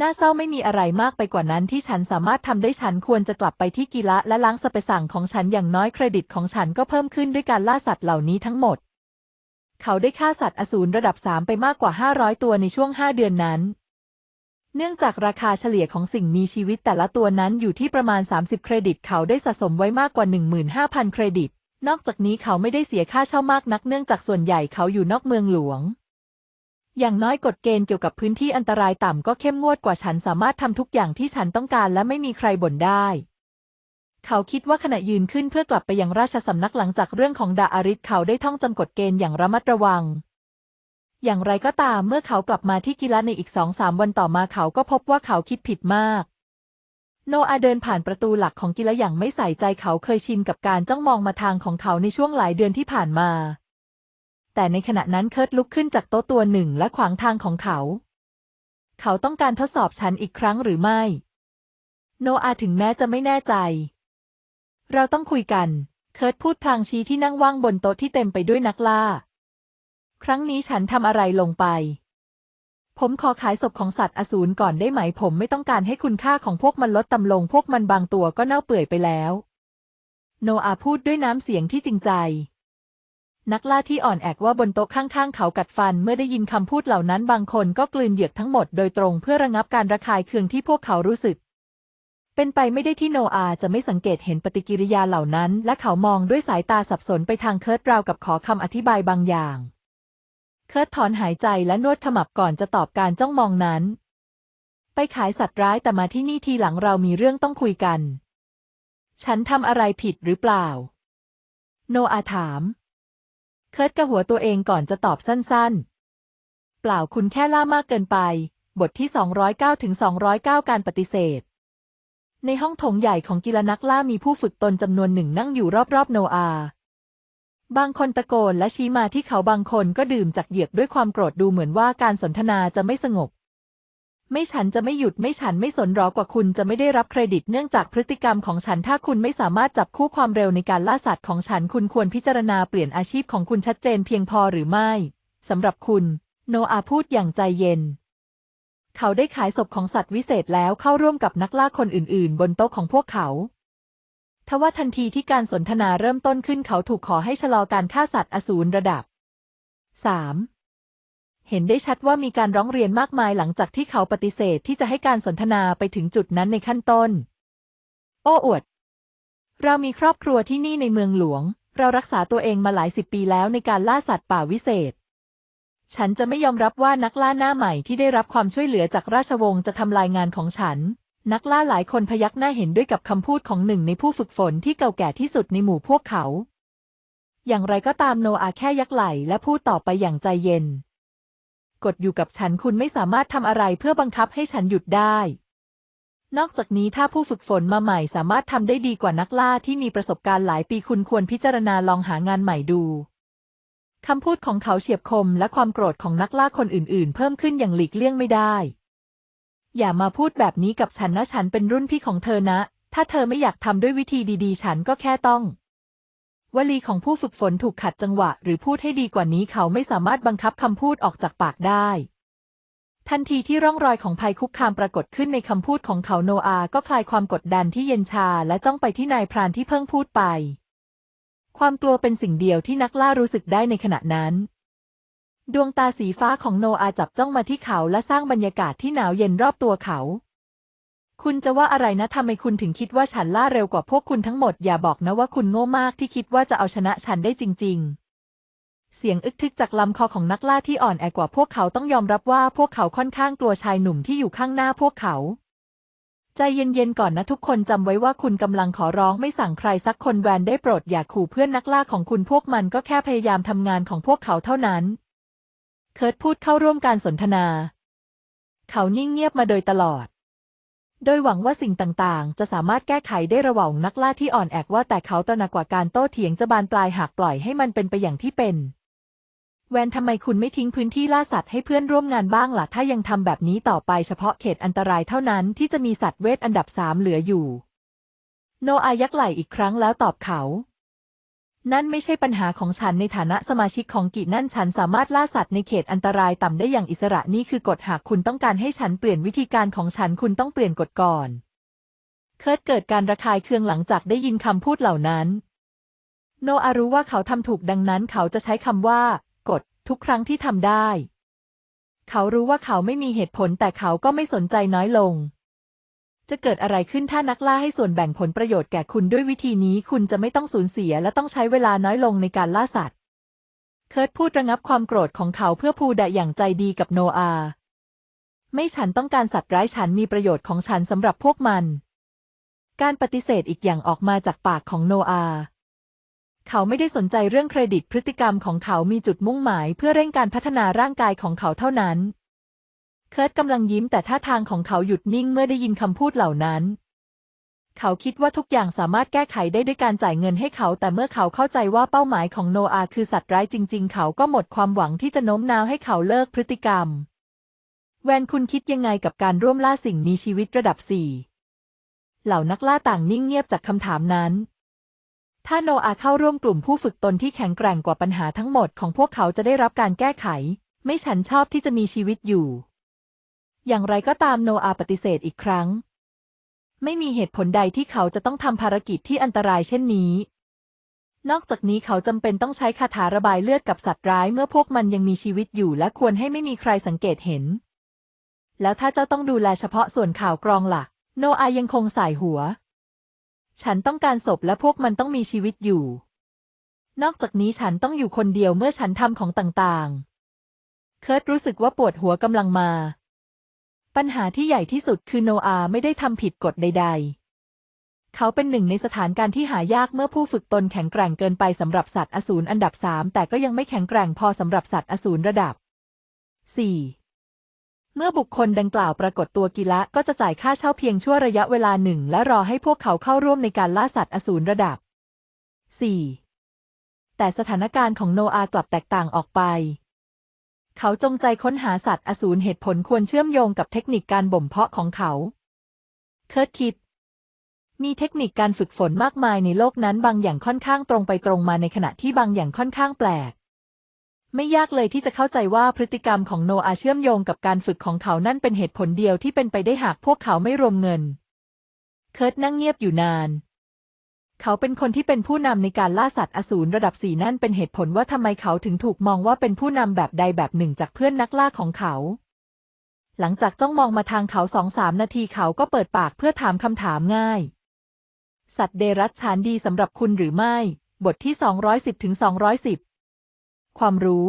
น่าเศร้าไม่มีอะไรมากไปกว่านั้นที่ฉันสามารถทำได้ฉันควรจะกลับไปที่กีฬาและล้างสเปสังของฉันอย่างน้อยเครดิตของฉันก็เพิ่มขึ้นด้วยการล่าสัตว์เหล่านี้ทั้งหมด เขาได้ฆ่าสัตว์อสูรระดับสามไปมากกว่าห้าร้อยตัวในช่วงห้าเดือนนั้นเนื่องจากราคาเฉลี่ยของสิ่งมีชีวิตแต่ละตัวนั้นอยู่ที่ประมาณ 30 เครดิตเขาได้สะสมไว้มากกว่า 15,000 เครดิต นอกจากนี้เขาไม่ได้เสียค่าเช่ามากนักเนื่องจากส่วนใหญ่เขาอยู่นอกเมืองหลวง อย่างน้อยกฎเกณฑ์เกี่ยวกับพื้นที่อันตรายต่ำก็เข้มงวดกว่าฉันสามารถทำทุกอย่างที่ฉันต้องการและไม่มีใครบ่นได้ เขาคิดว่าขณะยืนขึ้นเพื่อกลับไปยังราชสำนักหลังจากเรื่องของดาอาริสเขาได้ท่องจำกฎเกณฑ์อย่างระมัดระวังอย่างไรก็ตามเมื่อเขากลับมาที่กิลาในอีกสองสามวันต่อมาเขาก็พบว่าเขาคิดผิดมาก โนอาเดินผ่านประตูหลักของกิลาอย่างไม่ใส่ใจเขาเคยชินกับการจ้องมองมาทางของเขาในช่วงหลายเดือนที่ผ่านมา แต่ในขณะนั้นเคิร์ตลุกขึ้นจากโต๊ะตัวหนึ่งและขวางทางของเขา เขาต้องการทดสอบฉันอีกครั้งหรือไม่ โนอาถึงแม้จะไม่แน่ใจ เราต้องคุยกัน เคิร์ตพูดพลางชี้ที่นั่งว่างบนโต๊ะที่เต็มไปด้วยนักล่าครั้งนี้ฉันทำอะไรลงไป ผมขอขายศพของสัตว์อสูรก่อนได้ไหมผมไม่ต้องการให้คุณค่าของพวกมันลดต่ำลง พวกมันบางตัวก็เน่าเปื่อยไปแล้ว โนอาพูดด้วยน้ำเสียงที่จริงใจ นักล่าที่อ่อนแอกว่าบนโต๊ะข้างๆ เขากัดฟัน เมื่อได้ยินคำพูดเหล่านั้นบางคนก็กลืนเหยือกทั้งหมดโดยตรงเพื่อระงับการระคายเคืองที่พวกเขารู้สึก เป็นไปไม่ได้ที่โนอาจะไม่สังเกตเห็นปฏิกิริยาเหล่านั้น และเขามองด้วยสายตาสับสนไปทางเคิร์ตราวกับขอคำอธิบายบางอย่างคิร์ถอนหายใจและนวดขมับก่อนจะตอบการจ้องมองนั้น ไปขายสัตว์ร้ายแต่มาที่นี่ทีหลังเรามีเรื่องต้องคุยกัน ฉันทำอะไรผิดหรือเปล่า โนอาถาม เคิร์กระหัวตัวเองก่อนจะตอบสั้นๆ เปล่าคุณแค่ล่ามากเกินไป บทที่ 209ถึง209 การปฏิเสธ ในห้องโถงใหญ่ของกีฬานักล่ามีผู้ฝึกตนจำนวนหนึ่งนั่งอยู่รอบ ๆ โนอาบางคนตะโกนและชี้มาที่เขาบางคนก็ดื่มจากเหยือกด้วยความโกรธดูเหมือนว่าการสนทนาจะไม่สงบ ไม่ฉันจะไม่หยุดไม่ฉันไม่สนหรอกว่าคุณจะไม่ได้รับเครดิต เนื่องจากพฤติกรรมของฉัน ถ้าคุณไม่สามารถจับคู่ความเร็วในการล่าสัตว์ของฉัน คุณควรพิจารณาเปลี่ยนอาชีพของคุณชัดเจนเพียงพอหรือไม่สำหรับคุณ โนอาพูดอย่างใจเย็น เขาได้ขายศพของสัตว์วิเศษแล้วเข้าร่วมกับนักล่าคนอื่น ๆ บนโต๊ะของพวกเขาทว่าทันทีที่การสนทนาเริ่มต้นขึ้นเขาถูกขอให้ชะลอการฆ่าสัตว์อสูรระดับ 3. เห็นได้ชัดว่ามีการร้องเรียนมากมายหลังจากที่เขาปฏิเสธที่จะให้การสนทนาไปถึงจุดนั้นในขั้นต้นโอ้อวด เรามีครอบครัวที่นี่ในเมืองหลวง เรารักษาตัวเองมาหลายสิบปีแล้วในการล่าสัตว์ป่าวิเศษ ฉันจะไม่ยอมรับว่านักล่าหน้าใหม่ที่ได้รับความช่วยเหลือจากราชวงศ์จะทำลายงานของฉันนักล่าหลายคนพยักหน้าเห็นด้วยกับคำพูดของหนึ่งในผู้ฝึกฝนที่เก่าแก่ที่สุดในหมู่พวกเขา อย่างไรก็ตามโนอาแค่ยักไหลและพูดต่อไปอย่างใจเย็น กดอยู่กับฉันคุณไม่สามารถทำอะไรเพื่อบังคับให้ฉันหยุดได้ นอกจากนี้ถ้าผู้ฝึกฝนมาใหม่สามารถทำได้ดีกว่านักล่าที่มีประสบการณ์หลายปีคุณควรพิจารณาลองหางานใหม่ดู คำพูดของเขาเฉียบคมและความโกรธของนักล่าคนอื่นๆเพิ่มขึ้นอย่างหลีกเลี่ยงไม่ได้อย่ามาพูดแบบนี้กับฉันนะฉันเป็นรุ่นพี่ของเธอนะ ถ้าเธอไม่อยากทำด้วยวิธีดีๆ ฉันก็แค่ต้อง วลีของผู้ฝึกฝนถูกขัดจังหวะหรือพูดให้ดีกว่านี้เขาไม่สามารถบังคับคำพูดออกจากปากได้ ทันทีที่ร่องรอยของภัยคุกคามปรากฏขึ้นในคำพูดของเขาโนอาก็คลายความกดดันที่เย็นชาและจ้องไปที่นายพรานที่เพิ่งพูดไป ความกลัวเป็นสิ่งเดียวที่นักล่ารู้สึกได้ในขณะนั้นดวงตาสีฟ้าของโนอาจับจ้องมาที่เขาและสร้างบรรยากาศที่หนาวเย็นรอบตัวเขา คุณจะว่าอะไรนะทำไมคุณถึงคิดว่าฉันล่าเร็วกว่าพวกคุณทั้งหมด อย่าบอกนะว่าคุณโง่มากที่คิดว่าจะเอาชนะฉันได้จริงๆ เสียงอึกทึกจากลำคอของนักล่าที่อ่อนแอกว่าพวกเขาต้องยอมรับว่าพวกเขาค่อนข้างกลัวชายหนุ่มที่อยู่ข้างหน้าพวกเขา ใจเย็นๆ ก่อนนะทุกคนจำไว้ว่าคุณกำลังขอร้องไม่สั่งใครสักคนแวนได้โปรดอย่าขู่เพื่อนนักล่าของคุณพวกมันก็แค่พยายามทำงานของพวกเขาเท่านั้นเคิร์ตพูดเข้าร่วมการสนทนา เขานิ่งเงียบมาโดยตลอด โดยหวังว่าสิ่งต่างๆ จะสามารถแก้ไขได้ระหว่างนักล่าที่อ่อนแอว่าแต่เขาตระหนักกว่าการโต้เถียงจะบานปลายหากปล่อยให้มันเป็นไปอย่างที่เป็น แวนทำไมคุณไม่ทิ้งพื้นที่ล่าสัตว์ให้เพื่อนร่วมงานบ้างละ่ะ ถ้ายังทำแบบนี้ต่อไป เฉพาะเขตอันตรายเท่านั้น ที่จะมีสัตว์เวทอันดับสามเหลืออยู่ โนอายักไหลอีกครั้งแล้วตอบเขานั่นไม่ใช่ปัญหาของฉันในฐานะสมาชิกของกีนั่นฉันสามารถล่าสัตว์ในเขตอันตรายต่ำได้อย่างอิสระนี่คือกฎหากคุณต้องการให้ฉันเปลี่ยนวิธีการของฉันคุณต้องเปลี่ยนกฎก่อน เคิร์ดเกิดการระคายเคืองหลังจากได้ยินคำพูดเหล่านั้น โนอารู้ว่าเขาทำถูกดังนั้น เขาจะใช้คำว่ากฎทุกครั้งที่ทำได้ เขารู้ว่าเขาไม่มีเหตุผลแต่เขาก็ไม่สนใจน้อยลงจะเกิดอะไรขึ้นถ้านักล่าให้ส่วนแบ่งผลประโยชน์แก่คุณด้วยวิธีนี้ คุณจะไม่ต้องสูญเสียและต้องใช้เวลาน้อยลงในการล่าสัตว์ เคิร์ตพูดระงับความโกรธของเขาเพื่อพูดะอย่างใจดีกับโนอา ไม่ฉันต้องการสัตว์ร้ายฉันมีประโยชน์ของฉันสำหรับพวกมัน การปฏิเสธอีกอย่างออกมาจากปากของโนอา เขาไม่ได้สนใจเรื่องเครดิตพฤติกรรมของเขามีจุดมุ่งหมาย เพื่อเร่งการพัฒนาร่างกายของเขาเท่านั้นเคิร์ตกำลังยิ้มแต่ท่าทางของเขาหยุดนิ่งเมื่อได้ยินคำพูดเหล่านั้น เขาคิดว่าทุกอย่างสามารถแก้ไขได้ด้วยการจ่ายเงินให้เขา แต่เมื่อเขาเข้าใจว่าเป้าหมายของโนอาคือสัตว์ร้ายจริงๆ เขาก็หมดความหวังที่จะโน้มน้าวให้เขาเลิกพฤติกรรม แวนคุณคิดยังไงกับการร่วมล่าสิ่งมีชีวิตระดับสี่เหล่านักล่าต่างนิ่งเงียบจากคำถามนั้น ถ้าโนอาเข้าร่วมกลุ่มผู้ฝึกตนที่แข็งแกร่งกว่าปัญหาทั้งหมดของพวกเขาจะได้รับการแก้ไข ไม่ฉันชอบที่จะมีชีวิตอยู่อย่างไรก็ตามโนอาปฏิเสธอีกครั้ง ไม่มีเหตุผลใดที่เขาจะต้องทำภารกิจที่อันตรายเช่นนี้ นอกจากนี้เขาจำเป็นต้องใช้คาถาระบายเลือดกับสัตว์ร้าย เมื่อพวกมันยังมีชีวิตอยู่และควรให้ไม่มีใครสังเกตเห็น แล้วถ้าเจ้าต้องดูแลเฉพาะส่วนข่าวกรองละ่ะโนอายังคงสายหัว ฉันต้องการศพและพวกมันต้องมีชีวิตอยู่ นอกจากนี้ฉันต้องอยู่คนเดียวเมื่อฉันทำของต่างๆ เคิร์ตรู้สึกว่าปวดหัวกำลังมาปัญหาที่ใหญ่ที่สุดคือโนอาไม่ได้ทำผิดกฎใดๆ เขาเป็นหนึ่งในสถานการณ์ที่หายากเมื่อผู้ฝึกตนแข็งแกร่งเกินไปสำหรับสัตว์อสูรอันดับสามแต่ก็ยังไม่แข็งแกร่งพอสำหรับสัตว์อสูรระดับสี่เมื่อบุคคลดังกล่าวปรากฏตัวกีละก็จะจ่ายค่าเช่าเพียงชั่วระยะเวลาหนึ่งและรอให้พวกเขาเข้าร่วมในการล่าสัตว์อสูรระดับ 4. แต่สถานการณ์ของโนอากลับแตกต่างออกไปเขาจงใจค้นหาสัตว์อสูรเหตุผลควรเชื่อมโยงกับเทคนิคการบ่มเพาะของเขา เคิร์ตคิด มีเทคนิคการฝึกฝนมากมายในโลกนั้นบางอย่างค่อนข้างตรงไปตรงมาในขณะที่บางอย่างค่อนข้างแปลก ไม่ยากเลยที่จะเข้าใจว่าพฤติกรรมของโนอาเชื่อมโยงกับการฝึกของเขานั่นเป็นเหตุผลเดียวที่เป็นไปได้หากพวกเขาไม่รวมเงิน เคิร์ตนั่งเงียบอยู่นานเขาเป็นคนที่เป็นผู้นำในการล่าสัตว์อสูรระดับสี่นั่นเป็นเหตุผลว่าทำไมเขาถึงถูกมองว่าเป็นผู้นำแบบใดแบบหนึ่งจากเพื่อนนักล่าของเขา หลังจากต้องมองมาทางเขาสองสามนาทีเขาก็เปิดปากเพื่อถามคำถามง่าย สัตว์เดรัจฉานดีสำหรับคุณหรือไม่ บทที่สองร้อยสิบถึงสองร้อยสิบความรู้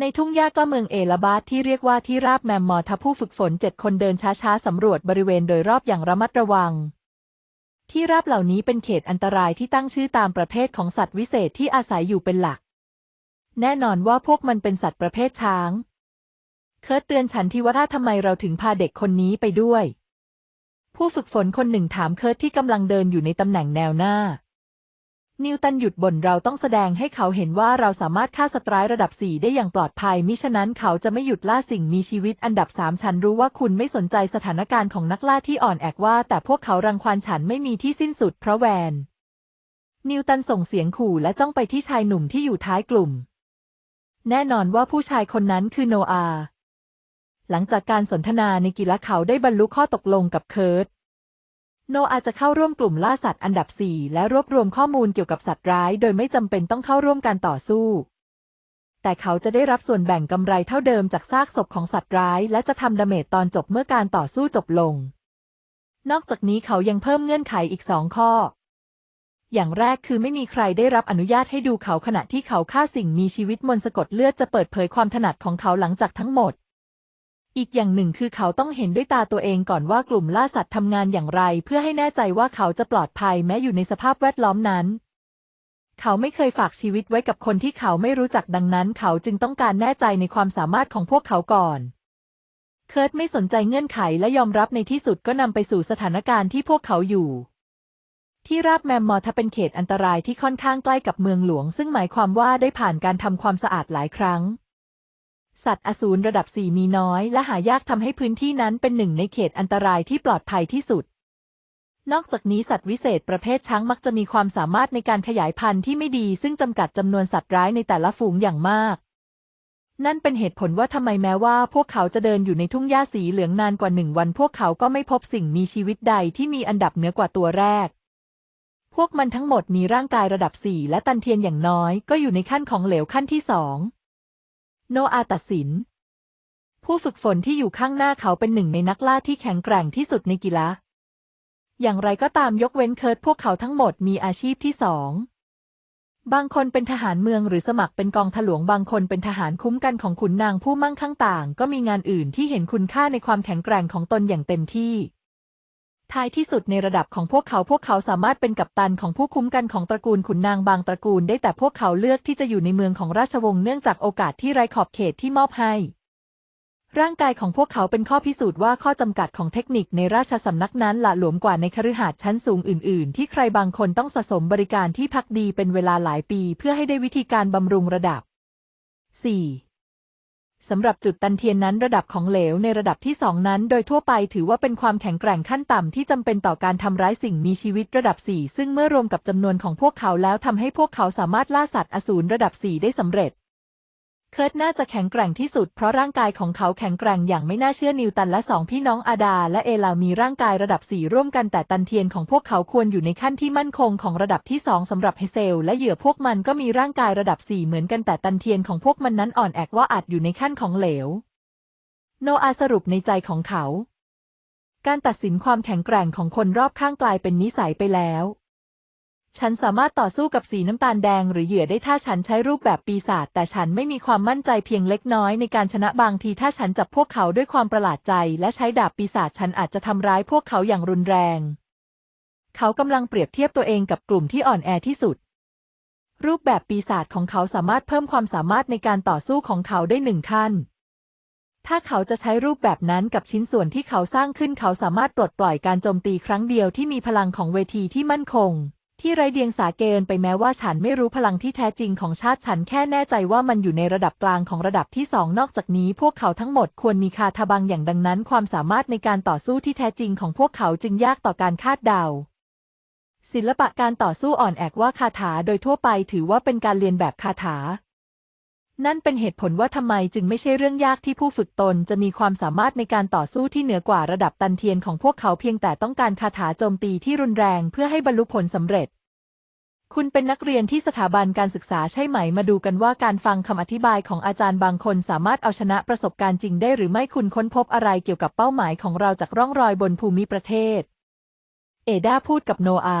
ในทุ่งหญ้าก็เมืองเอลบาทที่เรียกว่าที่ราบแมมมอทผู้ฝึกฝนเจ็ดคนเดินช้าๆสำรวจบริเวณโดยรอบอย่างระมัดระวังที่ราบเหล่านี้เป็นเขตอันตรายที่ตั้งชื่อตามประเภทของสัตว์วิเศษที่อาศัยอยู่เป็นหลัก แน่นอนว่าพวกมันเป็นสัตว์ประเภทช้าง เคิร์ตเตือนฉันที่ว่าถ้าทำไมเราถึงพาเด็กคนนี้ไปด้วย ผู้ฝึกฝนคนหนึ่งถามเคิร์ตที่กำลังเดินอยู่ในตำแหน่งแนวหน้านิวตันหยุดบ่นเราต้องแสดงให้เขาเห็นว่าเราสามารถฆ่าสตรายระดับสี่ได้อย่างปลอดภัย มิฉะนั้นเขาจะไม่หยุดล่าสิ่งมีชีวิตอันดับสามฉัน รู้ว่าคุณไม่สนใจสถานการณ์ของนักล่าที่อ่อนแอว่า แต่พวกเขารังควานฉันไม่มีที่สิ้นสุดเพราะแวนนิวตันส่งเสียงขู่และจ้องไปที่ชายหนุ่มที่อยู่ท้ายกลุ่ม แน่นอนว่าผู้ชายคนนั้นคือโนอา หลังจากการสนทนาในกีฬาเขาได้บรรลุข้อตกลงกับเคิร์ตโนอาจจะเข้าร่วมกลุ่มล่าสัตว์อันดับสี่และรวบรวมข้อมูลเกี่ยวกับสัตว์ร้ายโดยไม่จำเป็นต้องเข้าร่วมการต่อสู้ แต่เขาจะได้รับส่วนแบ่งกำไรเท่าเดิมจากซากศพของสัตว์ร้ายและจะทำดาเมจตอนจบเมื่อการต่อสู้จบลง นอกจากนี้เขายังเพิ่มเงื่อนไขอีกสองข้อ อย่างแรกคือไม่มีใครได้รับอนุญาตให้ดูเขาขณะที่เขาฆ่าสิ่งมีชีวิตมนสะกดเลือดจะเปิดเผยความถนัดของเขาหลังจากทั้งหมดอีกอย่างหนึ่งคือเขาต้องเห็นด้วยตาตัวเองก่อนว่ากลุ่มล่าสัตว์ทำงานอย่างไร เพื่อให้แน่ใจว่าเขาจะปลอดภัย แม้อยู่ในสภาพแวดล้อมนั้น เขาไม่เคยฝากชีวิตไว้กับคนที่เขาไม่รู้จักดังนั้น เขาจึงต้องการแน่ใจในความสามารถของพวกเขาก่อน เคิร์ตไม่สนใจเงื่อนไขและยอมรับในที่สุดก็นำไปสู่สถานการณ์ที่พวกเขาอยู่ ที่ราบแมมมอทเป็นเขตอันตรายที่ค่อนข้างใกล้กับเมืองหลวง ซึ่งหมายความว่าได้ผ่านการทำความสะอาดหลายครั้งสัตว์อสูรระดับสี่มีน้อย และหายากทำให้พื้นที่นั้นเป็นหนึ่งในเขตอันตรายที่ปลอดภัยที่สุด นอกจากนี้สัตว์วิเศษประเภทช้างมักจะมีความสามารถในการขยายพันธุ์ที่ไม่ดี ซึ่งจำกัดจำนวนสัตว์ร้ายในแต่ละฝูงอย่างมาก นั่นเป็นเหตุผลว่าทำไมแม้ว่าพวกเขาจะเดินอยู่ในทุ่งหญ้าสีเหลืองนานกว่าหนึ่งวัน พวกเขาก็ไม่พบสิ่งมีชีวิตใดที่มีอันดับเหนือกว่าตัวแรก พวกมันทั้งหมดมีร่างกายระดับสี่และตันเทียนอย่างน้อยก็อยู่ในขั้นของเหลวขั้นที่สองโนอาตัดสิน ผู้ฝึกฝนที่อยู่ข้างหน้าเขาเป็นหนึ่งในนักล่าที่แข็งแกร่งที่สุดในกีฬา อย่างไรก็ตามยกเว้นเคิร์ดพวกเขาทั้งหมดมีอาชีพที่สอง บางคนเป็นทหารเมืองหรือสมัครเป็นกองถลวงบางคนเป็นทหารคุ้มกันของขุนนางผู้มั่งคั่งต่าง ก็มีงานอื่นที่เห็นคุณค่าในความแข็งแกร่งของตนอย่างเต็มที่ท้ายที่สุดในระดับของพวกเขาพวกเขาสามารถเป็นกัปตันของผู้คุ้มกันของตระกูลขุนนางบางตระกูลได้แต่พวกเขาเลือกที่จะอยู่ในเมืองของราชวงศ์เนื่องจากโอกาสที่ไร้ขอบเขตที่มอบให้ ร่างกายของพวกเขาเป็นข้อพิสูจน์ว่าข้อจำกัดของเทคนิคในราชสำนักนั้นละหลวมกว่าในคฤหาสน์ชั้นสูงอื่น ๆ ที่ใครบางคนต้องสะสมบริการที่พักดีเป็นเวลาหลายปีเพื่อให้ได้วิธีการบำรุงระดับ 4. สำหรับจุดตันเทียนนั้นระดับของเหลวในระดับที่สองนั้น โดยทั่วไปถือว่าเป็นความแข็งแกร่งขั้นต่ำ ที่จำเป็นต่อการทำร้ายสิ่งมีชีวิตระดับสี่ซึ่งเมื่อรวมกับจำนวนของพวกเขาแล้วทำให้พวกเขาสามารถล่าสัตว์อสูรระดับสี่ได้สำเร็จคิร์ตน่าจะแข็งแกร่งที่สุดเพราะร่างกายของเขาแข็งแกร่งอย่างไม่น่าเชื่อนิวตันและสองพี่น้องอาดาและเอลามีร่างกายระดับสี่ร่วมกันแต่ตันเทียนของพวกเขาควรอยู่ในขั้นที่มั่นคงของระดับที่สองสำหรับเฮเซลและเหยื่อพวกมันก็มีร่างกายระดับสี่เหมือนกันแต่ตันเทียนของพวกมันนั้นอ่อนแอว่าอาจอยู่ในขั้นของเหลว โนอาสรุปในใจของเขา การตัดสินความแข็งแกร่งของคนรอบข้างกลายเป็นนิสัยไปแล้วฉันสามารถต่อสู้กับสีน้ำตาลแดงหรือเหยื่อได้ถ้าฉันใช้รูปแบบปีศาจแต่ฉันไม่มีความมั่นใจเพียงเล็กน้อยในการชนะบางทีถ้าฉันจับพวกเขาด้วยความประหลาดใจและใช้ดาบปีศาจฉันอาจจะทำร้ายพวกเขาอย่างรุนแรง เขากำลังเปรียบเทียบตัวเองกับกลุ่มที่อ่อนแอที่สุด รูปแบบปีศาจของเขาสามารถเพิ่มความสามารถในการต่อสู้ของเขาได้หนึ่งขั้นถ้าเขาจะใช้รูปแบบนั้นกับชิ้นส่วนที่เขาสร้างขึ้นเขาสามารถปลดปล่อยการโจมตีครั้งเดียวที่มีพลังของเวทีที่มั่นคงที่ไรเดียงสาเกินไปแม้ว่าฉันไม่รู้พลังที่แท้จริงของชาติฉันแค่แน่ใจว่ามันอยู่ในระดับกลางของระดับที่สองนอกจากนี้พวกเขาทั้งหมดควรมีคาทาบังอย่างดังนั้นความสามารถในการต่อสู้ที่แท้จริงของพวกเขาจึงยากต่อการคาดเดา ศิลปะการต่อสู้อ่อนแอกว่าคาถาโดยทั่วไปถือว่าเป็นการเรียนแบบคาถานั่นเป็นเหตุผลว่าทำไมจึงไม่ใช่เรื่องยากที่ผู้ฝึกตน จะมีความสามารถในการต่อสู้ที่เหนือกว่าระดับตันเทียนของพวกเขาเพียงแต่ต้องการคาถาโจมตีที่รุนแรง เพื่อให้บรรลุผลสำเร็จ คุณเป็นนักเรียนที่สถาบันการศึกษาใช่ไหม มาดูกันว่าการฟังคำอธิบายของอาจารย์บางคนสามารถเอาชนะประสบการณ์จริงได้ หรือไม่คุณค้นพบอะไรเกี่ยวกับเป้าหมายของเราจากร่องรอยบนภูมิประเทศ เอดาพูดกับโนอา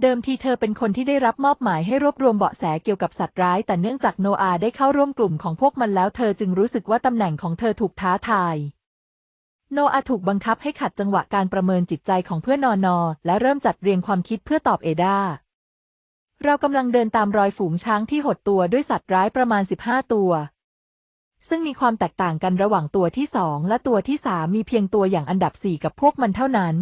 เดิมทีเธอเป็นคนที่ได้รับมอบหมายให้รวบรวมเบาะแสเกี่ยวกับสัตว์ร้าย แต่เนื่องจากโนอาได้เข้าร่วมกลุ่มของพวกมันแล้ว เธอจึงรู้สึกว่าตำแหน่งของเธอถูกท้าทายโนอาถูกบังคับให้ขัดจังหวะการประเมินจิตใจของเพื่อนนอนอและเริ่มจัดเรียงความคิดเพื่อตอบเอดาเรากำลังเดินตามรอยฝูงช้างที่หดตัวด้วยสัตว์ร้ายประมาณ15ตัว ซึ่งมีความแตกต่างกันระหว่างตัวที่สองและตัวที่สามมีเพียงตัวอย่างอันดับสี่กับพวกมันเท่านั้น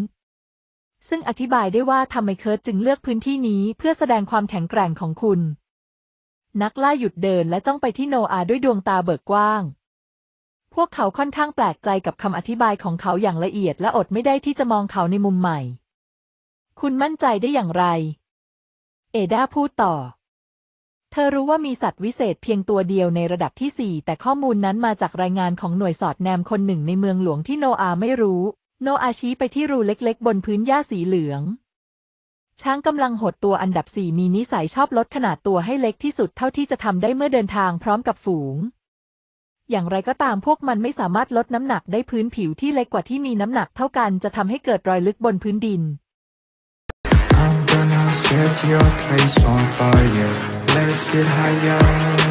ซึ่งอธิบายได้ว่าทำไมเคิร์ตจึงเลือกพื้นที่นี้เพื่อแสดงความแข็งแกร่งของคุณ นักล่าหยุดเดินและจ้องไปที่โนอาด้วยดวงตาเบิกกว้าง พวกเขาค่อนข้างแปลกใจกับคำอธิบายของเขาอย่างละเอียด และอดไม่ได้ที่จะมองเขาในมุมใหม่ คุณมั่นใจได้อย่างไร เอดาพูดต่อ เธอรู้ว่ามีสัตว์วิเศษเพียงตัวเดียวในระดับที่สี่แต่ข้อมูลนั้นมาจากรายงานของหน่วยสอดแนมคนหนึ่งในเมืองหลวงที่โนอาไม่รู้โนอาชี้ไปที่รูเล็กๆบนพื้นหญ้าสีเหลือง ช้างกำลังหดตัวอันดับสี่มีนิสัยชอบลดขนาดตัวให้เล็กที่สุดเท่าที่จะทำได้เมื่อเดินทางพร้อมกับฝูง อย่างไรก็ตามพวกมันไม่สามารถลดน้ำหนักได้พื้นผิวที่เล็กกว่าที่มีน้ำหนักเท่ากันจะทำให้เกิดรอยลึกบนพื้นดิน I'm gonna set your place on fire. Let's get higher.